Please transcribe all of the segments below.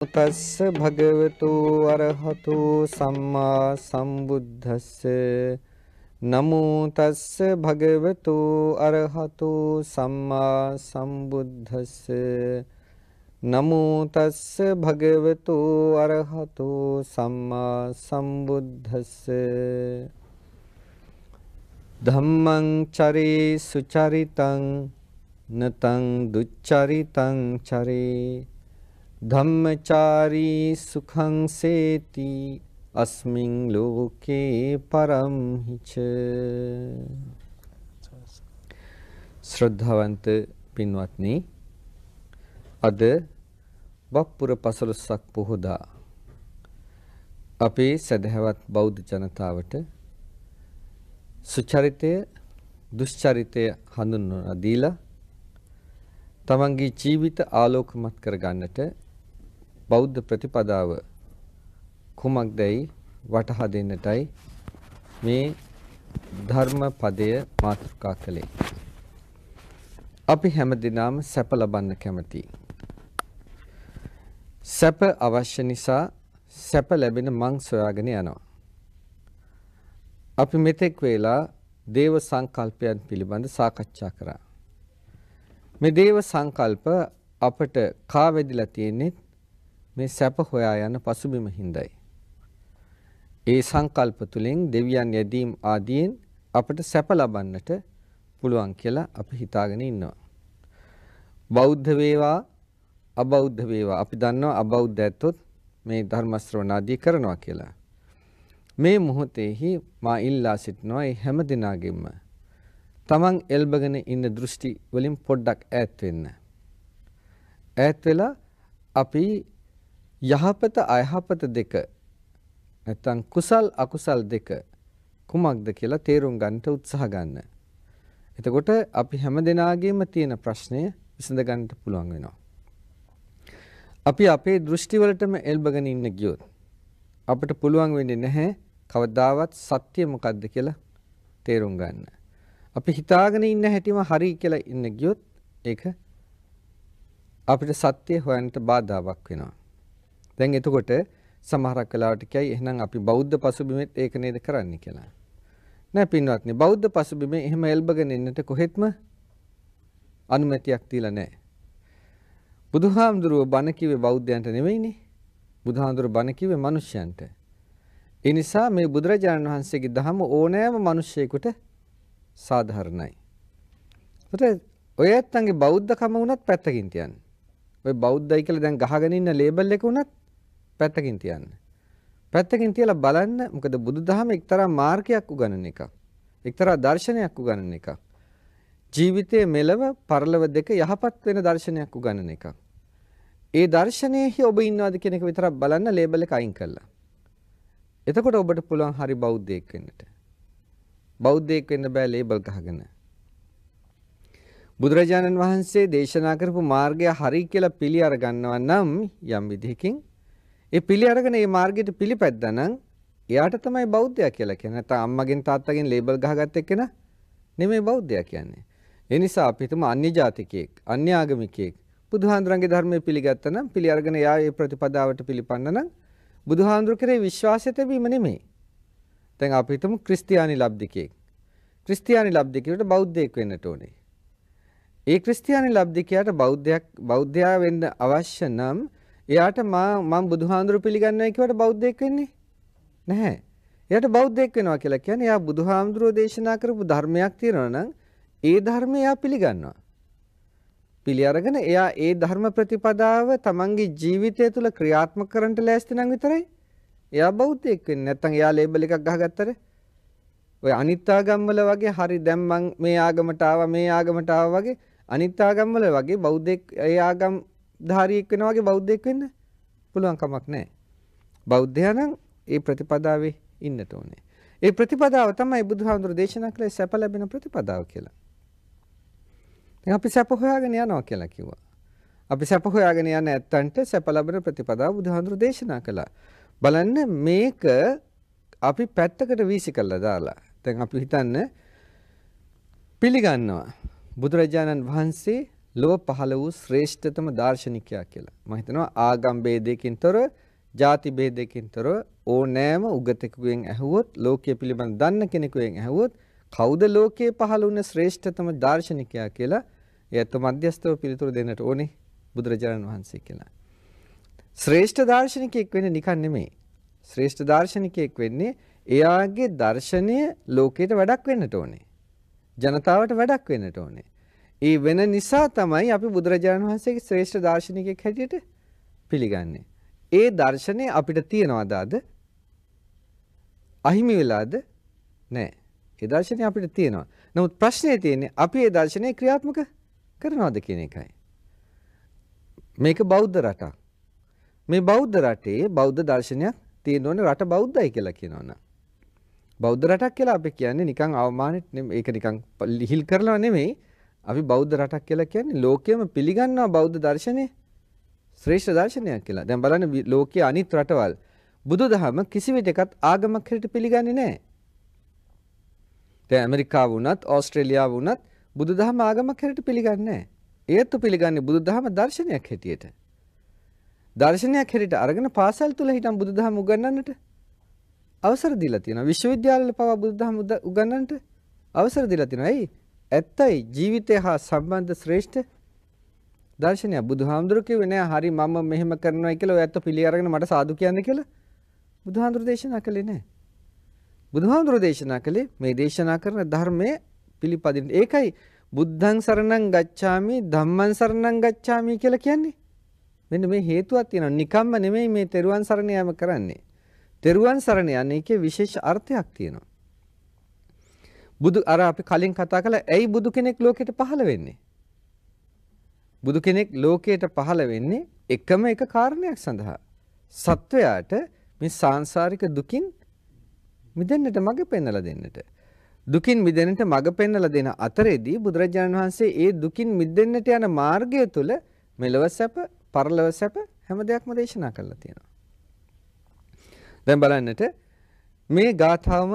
තස්ස භගවතු අරහතු සම්මා සම්බුද්දස්ස නමෝ තස්ස භගවතු අරහතු සම්මා සම්බුද්දස්ස නමෝ තස්ස භගවතු අරහතු සම්මා සම්බුද්දස්ස ධම්මං චරේ සුචරිතං නතං දුච්චරිතං චරේ ධම්මචාරී සුඛං සේති අස්මින් ලෝකේ පරම්හිච ශ්‍රද්ධාවන්ත පින්වත්නි අද බක්පුර පසළොස්වක පොහොදා අපේ සදහවත් බෞද්ධ ජනතාවට සුචරිතය දුෂ්චරිතය හඳුන්වලා දීලා තමන්ගේ ජීවිත ආලෝකමත් කරගන්නට බෞද්ධ ප්‍රතිපදාව කුමක්දයි වටහා දෙන්නටයි මේ ධර්ම පදය මාතෘකා කළේ. අපි හැමදිනම සැප ලබන්න කැමතියි. සැප අවශ්‍ය නිසා සැප ලැබෙන මං සොයාගෙන යනවා. අපි මෙතෙක් වේලා දේව සංකල්පයන් පිළිබඳ සාකච්ඡා කරා. මේ දේව සංකල්ප අපට කා වැදිලා තියෙන්නේ මේ සැප හොයා යන පසුබිම හිඳයි. ඒ සංකල්ප තුලින් දෙවියන් යැදීම් ආදීන් අපට සැප ලබන්නට පුළුවන් කියලා අපි හිතාගෙන ඉන්නවා. බෞද්ධ වේවා අබෞද්ධ වේවා අපි දන්නවා අබෞද්ධ ඇත්තොත් මේ ධර්ම ශ්‍රවණාදී කරනවා කියලා. මේ මොහොතේහි මා ඉල්ලා සිටිනවා ඒ හැම දිනාගෙම තමන් එල්බගෙන ඉන්න දෘෂ්ටි වලින් පොඩ්ඩක් ඈත් වෙන්න. ඈත් වෙලා අපි යහපත අයහපත දෙක නැත්නම් කුසල් අකුසල් දෙක කුමක්ද කියලා තේරුම් ගන්නට උත්සාහ ගන්න. එතකොට අපි හැම දෙනාගේම තියෙන ප්‍රශ්නය විසඳ ගන්නට පුළුවන් වෙනවා. අපි අපේ දෘෂ්ටිවලටම එල්බගෙන ඉන්න ගියොත් අපිට පුළුවන් වෙන්නේ නැහැ කවදාවත් සත්‍ය මොකද්ද කියලා තේරුම් ගන්න. අපි හිතාගෙන ඉන්න හැටිම හරි කියලා ඉන්න ගියොත් ඒක අපිට සත්‍ය හොයන්නට බාධාවක් වෙනවා. දැන් එතකොට සමහරක් වෙලාවට කියයි එහෙනම් අපි බෞද්ධ පසුබිමෙත් ඒක නේද කරන්න කියලා. නෑ පින්වත්නි බෞද්ධ පසුබිම එහෙම එල්බගෙන ඉන්නට කොහෙත්ම අනුමැතියක් තියලා නෑ. බුදුහාමුදුරුව බණ කිව්වේ බෞද්ධයන්ට නෙවෙයිනේ. බුදුහාමුදුරුව බණ කිව්වේ මිනිස්යන්ට. ඒ නිසා මේ බුදුරජාණන් වහන්සේගේ දහම ඕනෑම මිනිසෙකුට සාධාරණයි. ඒතර ඔය ඇත්තන්ගේ බෞද්ධකම වුණත් පැත්තකින් තියන්න. ඔය බෞද්ධයි කියලා දැන් ගහගෙන ඉන්න ලේබල් එක වුණත් පැත්තකින් තියන්න. පැත්තකින් තියලා බලන්න මොකද බුදුදහම එක්තරා මාර්ගයක් උගන්වන එකක්. එක්තරා දර්ශනයක් උගන්වන එකක්. ජීවිතයේ මෙලව පරලව දෙක යහපත් වෙන දර්ශනයක් උගන්වන එකක්. ඒ දර්ශනයෙහි ඔබ ඉන්නවද කියන එක විතරක් බලන්න ලේබල් එක අයින් කළා. එතකොට ඔබට පුළුවන් හරි බෞද්ධයෙක් වෙන්නට. බෞද්ධයෙක් වෙන්න බෑ ලේබල් ගහගෙන. බුදුරජාණන් වහන්සේ දේශනා කරපු මාර්ගය හරි කියලා පිළි අර ගන්නවා නම් යම් විදිහකින් ඒ පිළි අරගෙන මේ මාර්ගයට පිළිපැද්දා නම් එයාට තමයි බෞද්ධයා කියලා කියන්නේ. නැත්නම් අම්මගෙන් තාත්තගෙන් ලේබල් ගහගත්ත එක්කෙනා නෙමෙයි බෞද්ධයා කියන්නේ. ඒ නිසා අපි හිතමු අන්‍ය ජාතිකයෙක්, අන්‍ය ආගමිකයෙක් බුදුහාඳුරන්ගේ ධර්මයේ පිළිගත්තා නම් පිළි අරගෙන එයා ඒ ප්‍රතිපදාවට පිළිපන්න නම් බුදුහාඳුර කෙරේ විශ්වාසය තිබීම නෙමෙයි. දැන් අපි හිතමු ක්‍රිස්තියානි ලබ්ධිකයෙක්. ක්‍රිස්තියානි ලබ්ධිකයට බෞද්ධයෙක් වෙන්නට ඕනේ. ඒ ක්‍රිස්තියානි ලබ්ධිකයාට බෞද්ධයක් බෞද්ධයා වෙන්න අවශ්‍ය නම් එයාට මා මම බුදුහාඳුරු පිළිගන්නවා කියවට බෞද්ධයෙක් වෙන්නේ නැහැ. එයාට බෞද්ධයෙක් වෙනවා කියලා කියන්නේ එයා බුදුහාඳුරෝ දේශනා කරපු ධර්මයක් තියෙනවා නම් ඒ ධර්මය එයා පිළිගන්නවා. පිළි අරගෙන එයා ඒ ධර්ම ප්‍රතිපදාව තමන්ගේ ජීවිතය තුළ ක්‍රියාත්මක කරන්නට ලෑස්ති නම් විතරයි එයා බෞද්ධයෙක් වෙන්නේ. නැත්තම් එයා ලේබල් එකක් ගහගත්තට ඔය අනිත්‍යාගම්වල වගේ හරි දැන් මේ ආගමට ආවා මේ ආගමට ආවා වගේ අනිත්‍යාගම්වල වගේ බෞද්ධ ඒ ආගම් ධාරියෙක් වෙන වගේ බෞද්ධයෙක් වෙන්න පුළුවන් කමක් නැහැ. බෞද්ධයා නම් ඒ ප්‍රතිපදාවේ ඉන්නට ඕනේ. ඒ ප්‍රතිපදාව තමයි බුදුහාමුදුරු දේශනා කළේ සැප ලැබෙන ප්‍රතිපදාව කියලා. දැන් අපි සැප හොයාගෙන යනවා කියලා කිව්වා. අපි සැප හොයාගෙන යන ඇත්තන්ට සැප ලැබෙන ප්‍රතිපදාව බුදුහාමුදුරු දේශනා කළා. බලන්න මේක අපි පැත්තකට වීසි කළා දාලා. දැන් අපි හිතන්න පිළිගන්නවා බුදුරජාණන් වහන්සේ ලොව පහළ වූ ශ්‍රේෂ්ඨතම දාර්ශනිකයා කියලා. මම හිතනවා ආගම් ભેදයකින් තොර, ಜಾති ભેදයකින් තොර ඕනෑම උගතෙකුගෙන් ඇහුවොත්, ලෝකය පිළිබඳ දන්න කෙනෙකුගෙන් ඇහුවොත් කවුද ලෝකයේ පහළ වුණ ශ්‍රේෂ්ඨතම දාර්ශනිකයා කියලා එයත් මධ්‍යස්ථව පිළිතුරු දෙන්නට ඕනේ බුදුරජාණන් වහන්සේ කියලා. ශ්‍රේෂ්ඨ දාර්ශනිකයෙක් වෙන්නේ නිකන් නෙමෙයි. ශ්‍රේෂ්ඨ දාර්ශනිකයෙක් වෙන්නේ එයාගේ දර්ශනය ලෝකයට වැඩක් වෙන්නට ඕනේ. ජනතාවට වැඩක් වෙන්නට ඕනේ. ඒ වෙන නිසා තමයි අපි බුදුරජාණන් වහන්සේගේ ශ්‍රේෂ්ඨ දාර්ශනිකයෙක් හැටියට පිළිගන්නේ. ඒ දර්ශනය අපිට තියෙනවද අද? අහිමි වෙලාද? නැහැ. ඒ දර්ශනය අපිට තියෙනවා. නමුත් ප්‍රශ්නේ තියෙන්නේ අපි ඒ දර්ශනය ක්‍රියාත්මක කරනවද කියන එකයි. මේක බෞද්ධ රටක්. මේ බෞද්ධ රටේ බෞද්ධ දර්ශනයක් තියෙන ඕනේ රට බෞද්ධයි කියලා කියනවනම්. බෞද්ධ රටක් කියලා අපි කියන්නේ නිකන් අවමානෙට නෙමෙයි. ඒක නිකන් ලිහිල් කරලා නෙමෙයි. අපි බෞද්ධ රටක් කියලා කියන්නේ ලෝකෙම පිළිගන්නවා බෞද්ධ දර්ශනය ශ්‍රේෂ්ඨ දර්ශනයක් කියලා. දැන් බලන්න ලෝකයේ අනිත් රටවල් බුදුදහම කිසි විටකත් ආගමක් හැටියට පිළිගන්නේ නැහැ. දැන් ඇමරිකාව වුණත් ඕස්ට්‍රේලියාව වුණත් බුදුදහම ආගමක් හැටියට පිළිගන්නේ නැහැ. ඒත් පිළිගන්නේ බුදුදහම දර්ශනයක් හැටියට. දර්ශනයක් හැටියට අරගෙන පාසල් තුල හිටන් බුදුදහම උගන්වන්නට අවසර දීලා තියෙනවා. විශ්වවිද්‍යාලවල පවා බුදුදහම උගන්වන්නට අවසර දීලා තියෙනවා. ඇයි? ඇත්තයි ජීවිතය හා සම්බන්ධ ශ්‍රේෂ්ඨ දර්ශනය බුදුහාමුදුරු කිව්වේ නෑ හරි මම මෙහෙම කරනවා කියලා ඔය ඇත්ත පිළි අරගෙන මට සාදු කියන්න කියලා බුදුහාමුදුරු දේශනා කළේ නෑ බුදුහාමුදුරු දේශනා කළේ මේ දේශනා කරන ධර්මයේ පිළිපදින්න ඒකයි බුද්ධං සරණං ගච්ඡාමි ධම්මං සරණං ගච්ඡාමි කියලා කියන්නේ මෙන්න මේ හේතුවක් තියෙනවා නිකම්ම නෙමෙයි මේ තෙරුවන් සරණ යෑම කරන්නේ තෙරුවන් සරණ යන්නේ එකේ විශේෂ අර්ථයක් තියෙනවා බුදු අර අපි කලින් කතා කළා ඇයි බුදු කෙනෙක් ලෝකෙට පහළ වෙන්නේ? බුදු කෙනෙක් ලෝකයට පහළ වෙන්නේ එකම එක කාරණයක් සඳහා. සත්වයාට මේ සාංශාරික දුකින් මිදෙන්නට මඟ පෙන්වලා දෙන්නට. දුකින් මිදෙන්නට මඟ පෙන්වලා දෙන අතරේදී බුදුරජාණන් වහන්සේ ඒ දුකින් මිදෙන්නට යන මාර්ගය තුල මෙලව සැප, පරලව සැප හැම දෙයක්ම දේශනා කරලා තියෙනවා. දැන් බලන්නට මේ ගාථාවම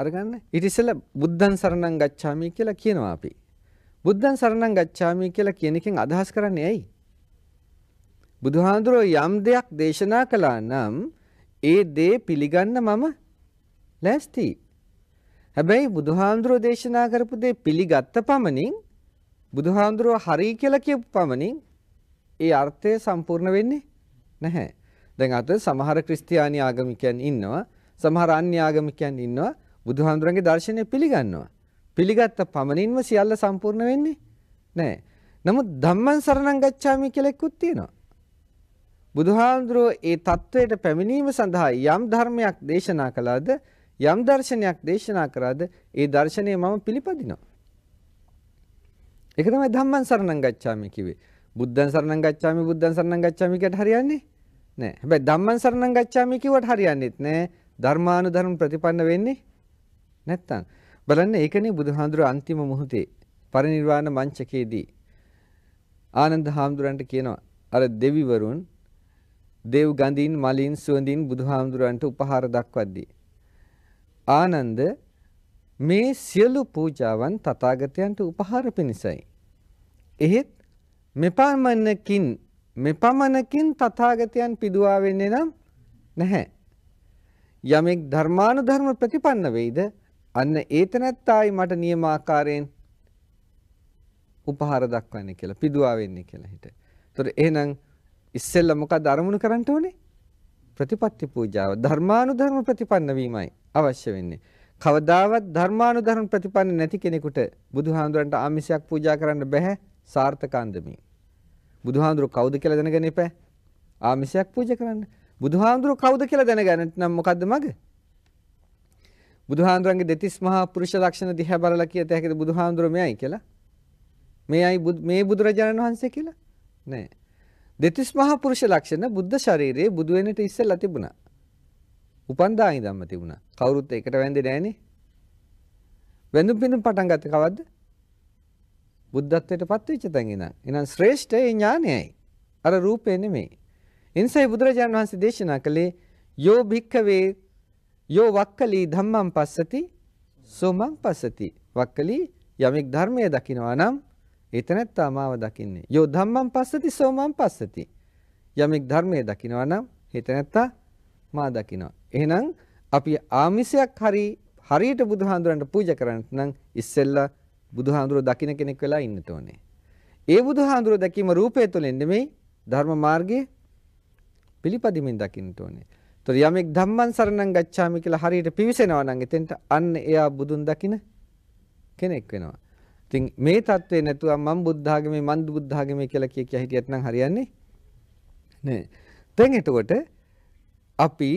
අරගන්න ඉටිසල බුද්ධන් සරණං ගච්ඡාමි කියලා කියනවා අපි. බුද්ධන් සරණං ගච්ඡාමි කියලා කියන එකෙන් අදහස් කරන්නේ ඇයි? බුදුහාඳුරෝ යම් දෙයක් දේශනා කළා නම් ඒ දේ පිළිගන්න මම ලැස්ති. හැබැයි බුදුහාඳුරෝ දේශනා කරපු දේ පිළිගත්ත පමණින් බුදුහාඳුරෝ හරි කියලා කියපු පමණින් ඒ අර්ථය සම්පූර්ණ වෙන්නේ නැහැ. දැන් අද සමහර ක්‍රිස්තියානි ආගමිකයන් ඉන්නවා. සමහර අන්‍ය ආගමිකයන් ඉන්නවා. බුදුහාමුදුරන්ගේ දර්ශනය පිළිගන්නවා. පිළිගත්ත පමණින්ම සියල්ල සම්පූර්ණ වෙන්නේ නැහැ. නමුත් ධම්මං සරණං ගච්ඡාමි කියලා එක්කුත් තියෙනවා. බුදුහාඳුරෝ ඒ தത്വයට පැමිණීම සඳහා යම් ධර්මයක් දේශනා කළාද යම් දර්ශනයක් දේශනා කරාද ඒ දර්ශනය මම පිළිපදිනවා. ඒක තමයි ධම්මං සරණං ගච්ඡාමි කිව්වේ. බුද්ධං සරණං ගච්ඡාමි බුද්ධං සරණං ගච්ඡාමි කියට හරියන්නේ නැහැ. හැබැයි ධම්මං සරණං ගච්ඡාමි කිව්වට හරියන්නේත් නැහැ. ධර්මානුධර්ම ප්‍රතිපන්න වෙන්නේ නැත්තම් බලන්න ඒකනේ බුදුහාඳුර අන්තිම මොහොතේ පරිනිර්වාණ මංචකයේදී ආනන්ද හාමුදුරන්ට කියනවා අර දෙවිවරුන් දේව් ගඳින් මලින් සුවඳින් බුදුහාමුදුරන්ට උපහාර දක්වද්දී ආනන්ද මේ සියලු පූජාවන් තථාගතයන්ට උපහාර පිණිසයි. එහෙත් මෙපමණකින් මෙපමණකින් තථාගතයන් පිදුවා වෙන්නේ නම් නැහැ. යමෙක් ධර්මානුධර්ම ප්‍රතිපන්න වෙයිද අන්න ඒතනත්තායි මට නියමාකාරයෙන් උපහාර දක්වන්නේ කියලා පිදුවා වෙන්නේ කියලා හිත. ඒතොර එහෙනම් ඉස්සෙල්ලා මොකද අරමුණු කරන්න ඕනේ? ප්‍රතිපත්ති පූජාව ධර්මානුධර්ම ප්‍රතිපන්න වීමයි අවශ්‍ය වෙන්නේ. කවදාවත් ධර්මානුධර්ම ප්‍රතිපන්න නැති කෙනෙකුට බුදුහාඳුරන්ට ආමිෂයක් පූජා කරන්න බෑ සාර්ථකාන්දමින්. බුදුහාඳුර කවුද කියලා දැනගන්න එපා. ආමිෂයක් පූජා කරන්න. බුදුහාඳුර කවුද කියලා දැනගන්නට නම් මොකද්ද මගේ? බුදුහාඳුරන්ගේ දෙතිස් මහා පුරුෂ ලක්ෂණ දිහා බලලා කියත හැකිද බුදුහාඳුර මෙයයි කියලා? මෙයයි මේ බුදුරජාණන් වහන්සේ කියලා? නෑ. දෙතිස් මහා පුරුෂ ලක්ෂණ බුද්ධ ශරීරයේ බුදු වෙනට ඉස්සෙල්ලා තිබුණා. උපන්දා ඉඳන්ම තිබුණා. කවුරුත් එකට වැඳේ නෑනේ. වැඳුම් පිඳුම් පටන් ගත්තේ කවද්ද? බුද්ධත්වයට පත් වෙච්ච තැන් ඉඳන්. එහෙනම් ශ්‍රේෂ්ඨ ඒ ඥානයයි. අර රූපේ නෙමෙයි. එනිසායි බුදුරජාණන් වහන්සේ දේශනා කළේ යෝ භික්ඛවේ යෝ වක්කලී ධම්මං පස්සති සෝමං පස්සති වක්කලී යමෙක් ධර්මයේ දකිනවා නම් එතනත්තා මාව දකින්නේ යෝ ධම්මං පස්සති සෝමං පස්සති යමෙක් ධර්මයේ දකිනවා නම් හිතනත්තා මා දකිනවා එහෙනම් අපි ආමිසයක් හරි හරියට බුදුහාඳුරන්ට පූජා කරන්නත් නම් ඉස්සෙල්ලා බුදුහාඳුර දකින්න කෙනෙක් වෙලා ඉන්න ඕනේ ඒ බුදුහාඳුර දැකීම රූපය තුළින් නෙමෙයි ධර්ම මාර්ගයේ පිළිපදිමින් දකින්න ඕනේ ତොර යමෙක් ධම්මං සරණං ගච්ඡාමි කියලා හරියට පිවිසෙනවා නම් එතෙන්ට අන්න එයා බුදුන් දකින කෙනෙක් වෙනවා. ඉතින් මේ தત્ත්වේ නැතුව මම බුද්ධාගමේ මන් බුද්ධාගමේ කියලා කිය කිය හිටියත් නම් හරියන්නේ නෑ. දැන් එතකොට අපි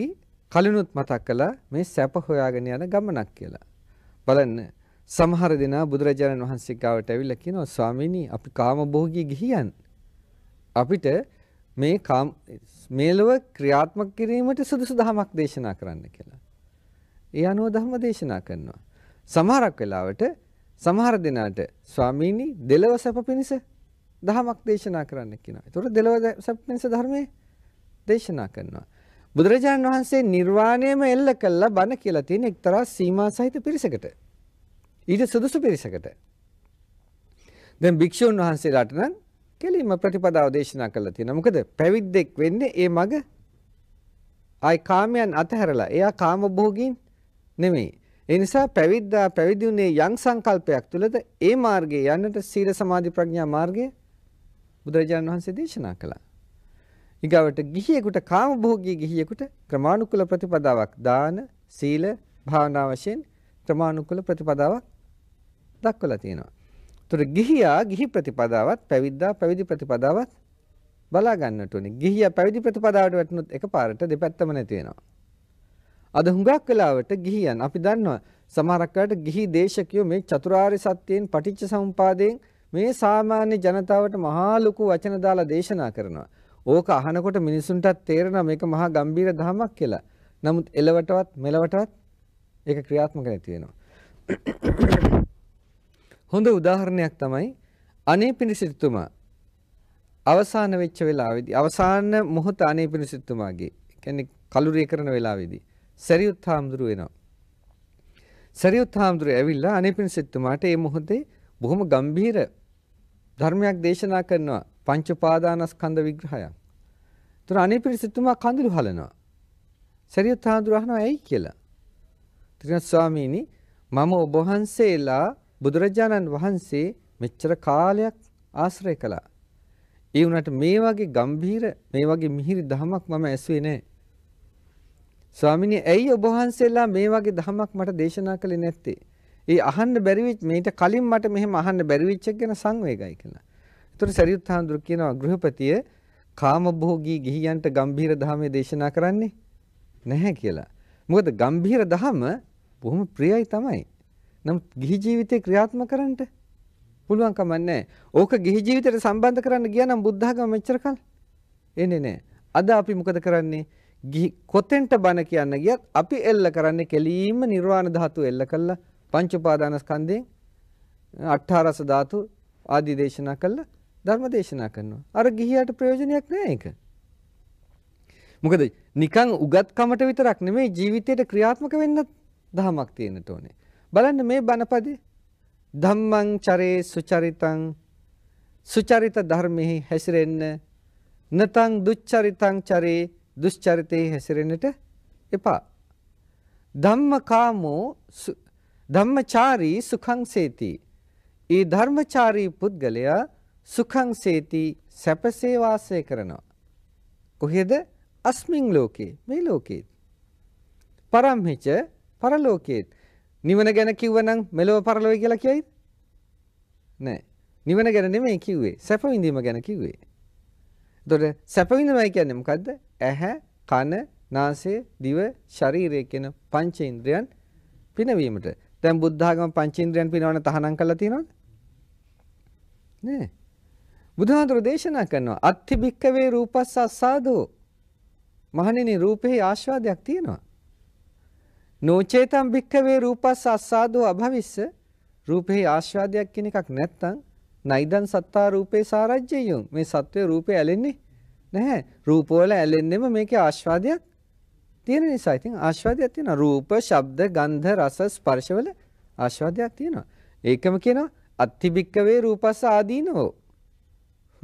කලිනුත් මතක් කළා මේ සැප හොයාගෙන යන ගමනක් කියලා. බලන්න සමහර දෙනා බුදුරජාණන් වහන්සේ ගාවට ඇවිල්ලා කියනවා ස්වාමීනි අපි කාම භෝගී ගිහියන්. අපිට මේ මේලොව ක්‍රියාත්මක කිරීමට සුදුසු දහමක් දේශනා කරන්න කියලා. ඒ අනුව ධර්ම දේශනා කරනවා. සමහරක් වෙලාවට සමහර දිනාට ස්වාමීනි දෙලව සැප පිණිස දහමක් දේශනා කරන්න කියනවා. ඒතකොට දෙලව සැප පිණිස ධර්මයේ දේශනා කරනවා. බුදුරජාණන් වහන්සේ නිර්වාණයම එල්ල කළා බණ කියලා තියෙන එක්තරා සීමා සහිත පිරිසකට. ඊට සුදුසු පිරිසකට. දැන් භික්ෂුන් වහන්සේලාට නම් කෙලින්ම ප්‍රතිපදාව දේශනා කළා තියෙනවා. මොකද පැවිද්දෙක් වෙන්නේ ඒ මග ආයි කාමයන් අතහැරලා. එයා කාම භෝගීන් නෙමෙයි. ඒ නිසා පැවිද්දා පැවිදිුනේ යම් සංකල්පයක් තුළද ඒ මාර්ගයේ යන්නට සීල සමාධි ප්‍රඥා මාර්ගය බුදුරජාණන් වහන්සේ දේශනා කළා. ඊගවට ගිහියෙකුට කාම භෝගී ගිහියෙකුට ක්‍රමානුකූල ප්‍රතිපදාවක් දාන සීල භාවනා වශයෙන් ක්‍රමානුකූල ප්‍රතිපදාවක් දක්වලා තියෙනවා. ඒතර ගිහියා ගිහි ප්‍රතිපදාවත් පැවිද්දා පැවිදි ප්‍රතිපදාවත් බලා ගන්නට ඕනේ. ගිහියා පැවිදි ප්‍රතිපදාවට වැටුනොත් එකපාරට දෙපැත්තම නැති වෙනවා. අද හුඟක් වෙලාවට ගිහියන් අපි දන්නවා සමහරක් වෙලාවට ගිහි දේශකයෝ මේ චතුරාර්ය සත්‍යයෙන් පටිච්ච සමුපාදයෙන් මේ සාමාන්‍ය ජනතාවට මහා ලොකු වචන දාලා දේශනා කරනවා. ඕක අහනකොට මිනිසුන්ටත් තේරෙනවා මේක මහා ගම්බීර ධමයක් කියලා. නමුත් එලවටවත් මෙලවටවත් ඒක ක්‍රියාත්මක නැති වෙනවා. හොඳ උදාහරණයක් තමයි අනේ පිණිසිටුමා අවසාන වෙච්ච වෙලාවේදී අවසාන මොහොත අනේ පිණිසිටුමාගේ කියන්නේ කලුරිය කරන වෙලාවේදී සරියුත් හාමුදුරුව එනවා. සරියුත් හාමුදුරුව ඇවිල්ලා අනේ පිණිසිටුමාට මේ මොහොතේ බොහොම ගම්භීර ධර්මයක් දේශනා කරනවා පංච පාදානස්කන්ධ විග්‍රහයක්. ඒතර අනේ පිණිසිටුමා කඳුළු හලනවා. සරියුත් හාමුදුරුව අහනවා ඇයි කියලා. ත්‍රිනත් ස්වාමීනි මම ඔබ වහන්සේලා බුදුරජාණන් වහන්සේ මෙච්චර කාලයක් ආශ්‍රය කළා. ඒ වුණාට මේ වගේ ගම්භීර මේ වගේ මිහිරි ධමයක් මම ඇසුවේ නැහැ. ස්වාමිනේ ඇයි ඔබ වහන්සේලා මේ වගේ ධමයක් මට දේශනා කළේ නැත්තේ? ඒ අහන්න බැරි වෙච්ච මේට කලින් මට මෙහෙම අහන්න බැරි වෙච්ච එක ගැන සංවේගයි කියලා. ඒතර සරියුත් හාමුදුරු කියනවා ගෘහපතිය කාමභෝගී ගිහියන්ට ගම්භීර ධමයේ දේශනා කරන්නේ නැහැ කියලා. මොකද ගම්භීර ධම බොහොම ප්‍රියයි තමයි. නමුත් ගිහි ජීවිතේ ක්‍රියාත්මක කරන්නට පුළුවන් කමක් නැහැ. ඕක ගිහි ජීවිතයට සම්බන්ධ කරන්න ගියා නම් බුද්ධ ධර්ම මෙච්චර කල් එන්නේ නැහැ. අද අපි මොකද කරන්නේ? කොතෙන්ට බණ කියන්න ගියත් අපි එල්ල කරන්නේ කෙලීම නිර්වාණ ධාතු එල්ල කළා පංච උපාදානස්කන්ධයෙන් අට්ඨාරස ධාතු ආදී දේශනා කළා ධර්ම දේශනා කරනවා අර ගිහියට ප්‍රයෝජනයක් නෑ ඒක මොකද නිකන් උගත්කමට විතරක් නෙමෙයි ජීවිතේට ක්‍රියාත්මක වෙන්න දහමක් තියෙන්නට ඕනේ බලන්න මේ බණපදේ ධම්මං චරේ සුචරිතං සුචරිත ධර්මෙහි හැසිරෙන්න නතං දුච්චරිතං චරේ දුෂ්චරිතේ හැසිරෙන්නට එපා ධම්මකාමෝ ධම්මචාරී සුඛං සේති ඒ ධර්මචාරී පුද්ගලයා සුඛං සේති සැපසේ වාසය කරනවා කොහෙද අස්මින් ලෝකේ මේ ලෝකේ පරම්හිච පරලෝකේත් නිවන ගැන කිව්වනම් මෙලොව පරලොව කියලා කියයිද? නෑ. නිවන ගැන නෙමෙයි කිව්වේ. සැප විඳීම ගැන කිව්වේ. එතකොට සැප විඳීමයි කියන්නේ මොකද්ද? ඇහැ, කන, නාසය, දිව, ශරීරය කියන පංචේන්ද්‍රයන් පිනවීමට. දැන් බුද්ධ ආගම පංචේන්ද්‍රයන් පිනවන තහනම් කරලා තියෙනවද? නෑ. බුදුහාඳුර දේශනා කරනවා අත්ති භික්කවේ රූපස්ස අසාදෝ. මහණෙනි රූපෙහි ආස්වාදයක් තියෙනවා. නෝචේතම් භික්කවේ රූපස් අස්සාදෝ අභවිස්ස රූපෙහි ආස්වාදයක් කියන එකක් නැත්නම් නයිදන් සත්තා රූපේ සාරජ්‍යයෝ මේ සත්වයේ රූපේ ඇලෙන්නේ නැහැ රූපවල ඇලෙන්නෙම මේකේ ආස්වාදයක් තියෙන නිසා ඉතින් ආස්වාදයක් තියෙනවා රූප ශබ්ද ගන්ධ රස ස්පර්ශවල ආස්වාදයක් තියෙනවා ඒකම කියනවා අත්තිබික්කවේ රූපස්ස ආදීනෝ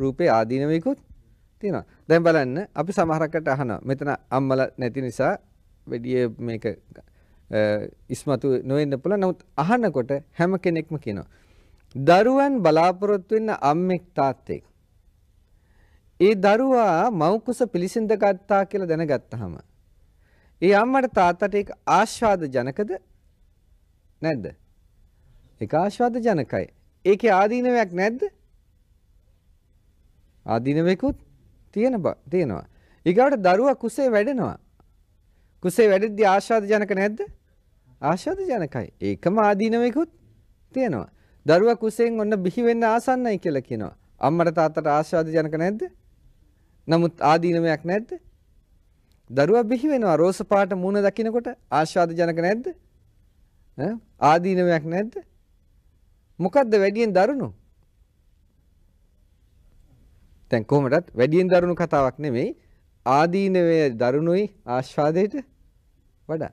රූපේ ආදීනවේකුත් තියෙනවා දැන් බලන්න අපි සමහරකට අහනවා මෙතන අම්මල නැති නිසා වැඩි මේක ඉස්මතු නොවෙන්න පුළුවන්. නමුත් අහනකොට හැම කෙනෙක්ම කියනවා. දරුවන් බලාපොරොත්තු වෙන අම්මෙක් තාත්තෙක්. ඒ දරුවා මව්කුස පිළිසිඳ ගත්තා කියලා දැනගත්තාම ඒ අම්මට තාත්තට ඒක ආශාද ජනකද නැද්ද? ඒක ආශාද ජනකයි. ඒකේ ආදීනවයක් නැද්ද? ආදීනවයකුත් තියෙන බ තියෙනවා. ඊගාට දරුවා කුසේ වැඩෙනවා. කුසේ වැඩිද්දී ආශාද ජනක නැද්ද? ආශාද ජනකයි. ඒකම ආදීනවෙකුත් තියෙනවා. දරුවා කුසෙන් ඔන්න බිහි වෙන්න ආසන්නයි කියලා කියනවා. අම්මට තාත්තට ආශාද ජනක නැද්ද? නමුත් ආදීනමයක් නැද්ද? දරුවා බිහි වෙනවා රෝස පාට මූණ දකිනකොට ආශාද ජනක නැද්ද? ආදීනමයක් නැද්ද? මොකද්ද වැඩියෙන් දරුණු? දැන් කොහොමදත් වැඩියෙන් දරුණු කතාවක් නෙමෙයි ආදීනවේ දරුණුයි ආස්වාදයට වඩා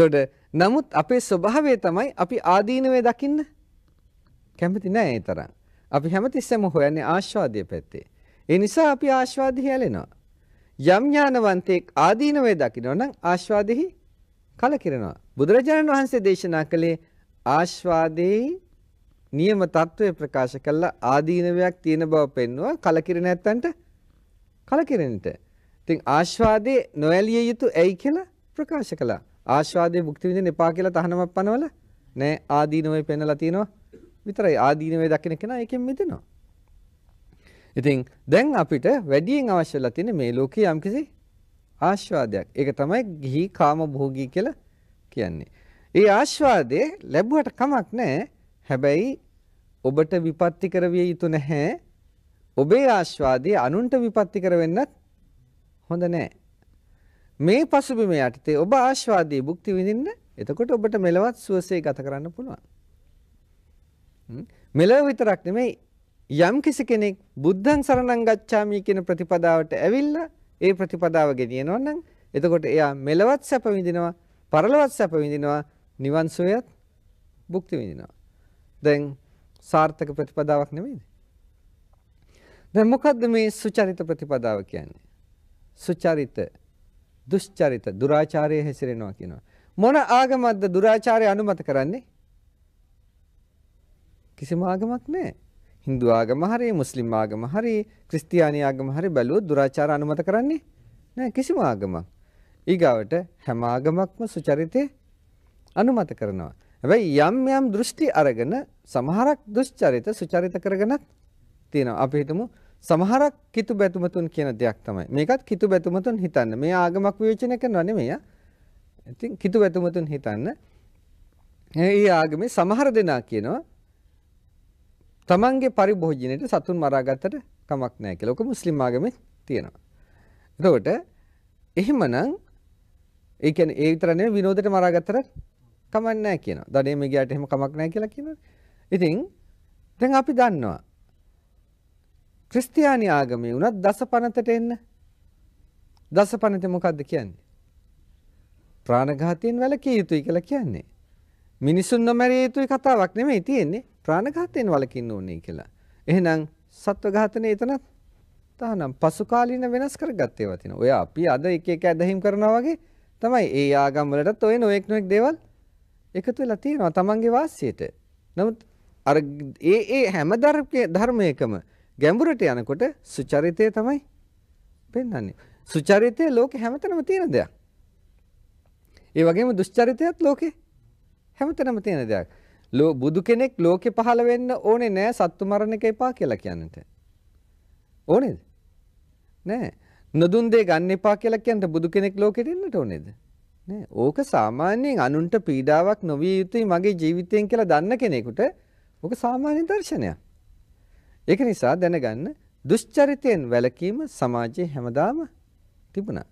එතකොට නමුත් අපේ ස්වභාවය තමයි අපි ආදීනවේ දකින්න කැමති නෑ ඒ තරම්. අපි හැමතිස්සෙම හොයන්නේ ආස්වාදයේ පැත්තේ. ඒ නිසා අපි ආස්වාදෙහි හැලෙනවා. යම් ඥානවන්තෙක් ආදීනවේ දකිනවා නම් ආස්වාදෙහි කලකිරෙනවා. බුදුරජාණන් වහන්සේ දේශනා කළේ ආස්වාදේ නියම తත්වය ප්‍රකාශ කළා ආදීනවයක් තියෙන බව පෙන්වුවා කලකිරෙන නැත්තන්ට කලකිරෙන්නට. ඉතින් ආස්වාදේ නොඇලිය යුතු ඇයි කියලා ප්‍රකාශ කළා. ආස්වාදයේ භුක්ති විඳින්න එපා කියලා තහනමක් පනවල නෑ ආදීනෝවේ පෙන්නලා තිනවා විතරයි ආදීනෝවේ දකින්න කෙනා ඒකෙන් මිදෙනවා. ඉතින් දැන් අපිට වැඩියෙන් අවශ්‍ය වෙලා තියෙන්නේ මේ ලෝකයේ යම්කිසි ආස්වාදයක්. ඒක තමයි ගිහි කාම භෝගී කියලා කියන්නේ. ඒ ආස්වාදේ ලැබුවට කමක් නෑ. හැබැයි ඔබට විපත්ති කරවිය යුතු නැහැ. ඔබේ ආස්වාදයේ අනුන්ට විපත්ති කරවෙන්නත් හොඳ නෑ. මේ පසුබිම යටතේ ඔබ ආශාදී භුක්ති විඳින්න එතකොට ඔබට මෙලවත් සුවසේ ගත කරන්න පුළුවන්. මෙලව විතරක් නෙමෙයි යම් කිසි කෙනෙක් බුද්ධං සරණං ගච්ඡාමි කියන ප්‍රතිපදාවට ඇවිල්ලා ඒ ප්‍රතිපදාව ගෙනියනවා නම් එතකොට එයා මෙලවත් සැප විඳිනවා පරලවත් සැප විඳිනවා නිවන් සුවයත් භුක්ති විඳිනවා. දැන් සාර්ථක ප්‍රතිපදාවක් නෙමෙයිද? දැන් මොකද්ද මේ සුචරිත ප්‍රතිපදාව කියන්නේ? සුචරිත දුෂ්චරිත දුරාචාරයේ හැසිරෙනවා කියනවා. මොන ආගමක්ද දුරාචාරය අනුමත කරන්නේ? කිසිම ආගමක් නැහැ. Hindu ආගම හරි, Muslim ආගම හරි, ක්‍රිස්තියානි ආගම හරි බැලුවොත් දුරාචාර අනුමත කරන්නේ නැහැ කිසිම ආගමක්. ඊගාවට හැම ආගමක්ම සුචරිතේ අනුමත කරනවා. හැබැයි යම් යම් දෘෂ්ටි අරගෙන සමහරක් දුෂ්චරිත සුචරිත කරගෙනත් තියෙනවා. අපි හිතමු සමහරක් කිතු බැතුමතුන් කියන දෙයක් තමයි. මේකත් කිතු බැතුමතුන් හිතන්න. මේ ආගමක් විවේචනය කරනවා නෙමෙයි. ඉතින් කිතු බැතුමතුන් හිතන්න. ඒ ආගමේ සමහර දෙනා කියනවා තමන්ගේ පරිභෝජනයේට සතුන් මරාගත්තට කමක් නැහැ කියලා. ඔක මුස්ලිම් ආගමේ තියෙනවා. එතකොට එහෙමනම් ඒ කියන්නේ ඒ විතර නෙමෙයි විනෝදයට මරාගත්තට කමක් නැහැ කියනවා. දඩේ මේ ගියාට එහෙම කමක් නැහැ කියලා කියනවා. ඉතින් දැන් අපි දන්නවා ක්‍රිස්තියානි ආගමේ වුණත් දස පනතට එන්න දස පනත මොකක්ද කියන්නේ. ප්‍රාණඝාතයෙන් වැළකිය යුතුයි කියලා කියන්නේ. මිනිසුන් නොමැරිය යුතුයි කතාවක් නෙමෙයි තියෙන්නේ ප්‍රාණඝාතයෙන් වළකින්න ඕනේ කියලා. එහෙනම් සත්ව ඝාතනය එතනත් තහනම් පසු කාලීන වෙනස් කරගත් ඒවා තියෙනවා. ඔය අපි අද එක එක ඇදහිම් කරනවා වගේ තමයි ඒ ආගම් වලටත් ඔය නොඑක් නොඑක් දේවල් එකතු වෙලා තියෙනවා Tamange වාසියට. නමුත් අර ඒ ඒ හැම ධර්මයකම ගැඹුරට යනකොට සුචරිතය තමයි පෙන්වන්නේ. සුචරිතය ලෝකේ හැමතැනම තියෙන දෙයක්. ඒ වගේම දුෂ්චරිතයත් ලෝකේ හැමතැනම තියෙන දෙයක්. ලෝ බුදු කෙනෙක් ලෝකේ පහළ වෙන්න ඕනේ නෑ සත්තු මරණ එක එපා කියලා කියන්නට. ඕනේද? නෑ. නොදුන් දේ ගන්න එපා කියලා කියන්න බුදු කෙනෙක් ලෝකෙට එන්නට ඕනේද? නෑ. ඕක සාමාන්‍යයෙන් අනුන්ට පීඩාවක් නොවිය යුතුයි මගේ ජීවිතයෙන් කියලා දන්න කෙනෙකුට ඕක සාමාන්‍ය දර්ශනයක්. ඒක නිසා දැනගන්න දුෂ්චරිතයෙන් වැළකීම සමාජයේ හැමදාම තිබුණා.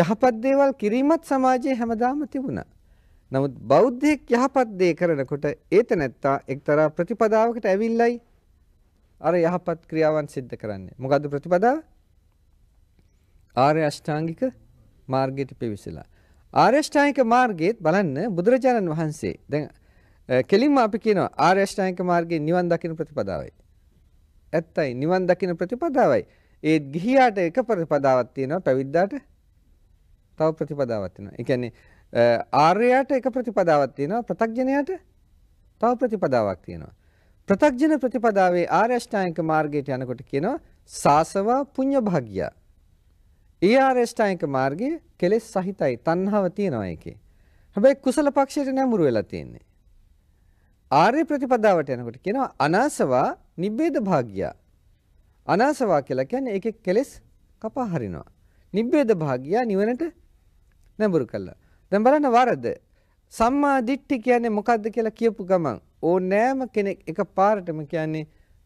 යහපත් දේවල් කිරීමත් සමාජයේ හැමදාම තිබුණා. නමුත් බෞද්ධයෙක් යහපත් දේ කරනකොට ඒත නැත්තා එක්තරා ප්‍රතිපදාවකට ඇවිල්ලයි අර යහපත් ක්‍රියාවන් සිද්ධ කරන්නේ. මොකද්ද ප්‍රතිපදාව? ආර්ය අෂ්ටාංගික මාර්ගයට පිවිසලා. ආර්ය අෂ්ටාංගික මාර්ගයේත් බලන්න බුදුරජාණන් වහන්සේ දැන් කෙලින්ම අපි කියනවා ආර්ය අෂ්ටාංගික මාර්ගයේ නිවන් දකින්න ප්‍රතිපදාවයි. ඇත්තයි නිවන් දකින ප්‍රතිපදාවයි. ඒත් ගිහියාට එක ප්‍රතිපදාවක් තියෙනවා පැවිද්දාට තව ප්‍රතිපදාවක් තියෙනවා. ඒ කියන්නේ ආර්යයාට එක ප්‍රතිපදාවක් තියෙනවා ප්‍රතග්ජනයාට තව ප්‍රතිපදාවක් තියෙනවා. ප්‍රතග්ජන ප්‍රතිපදාවේ ආර්ය අෂ්ටාංගික මාර්ගයට යනකොට කියනවා සාසවා පුඤ්ඤ භාග්‍ය. ඒ ආර්ය අෂ්ටාංගික මාර්ගය කෙලෙස් සහිතයි තණ්හාව තියෙනවා ඒකේ. හැබැයි කුසල පක්ෂයට නැඹුරු වෙලා තියෙන්නේ. ආර්ය ප්‍රතිපදාවට යනකොට කියනවා අනාසවා නිබ්බේද භාග්‍යය. අනාසවා කියලා කියන්නේ ඒකේ කෙලෙස් කපා හරිනවා. නිබ්බේද භාග්‍යය නිවනට නැඹුරු කළා. දැන් බලන්න වරද සම්මා දිට්ඨි කියන්නේ මොකද්ද කියලා කියපු ගමන් ඕනෑම කෙනෙක් එකපාරටම කියන්නේ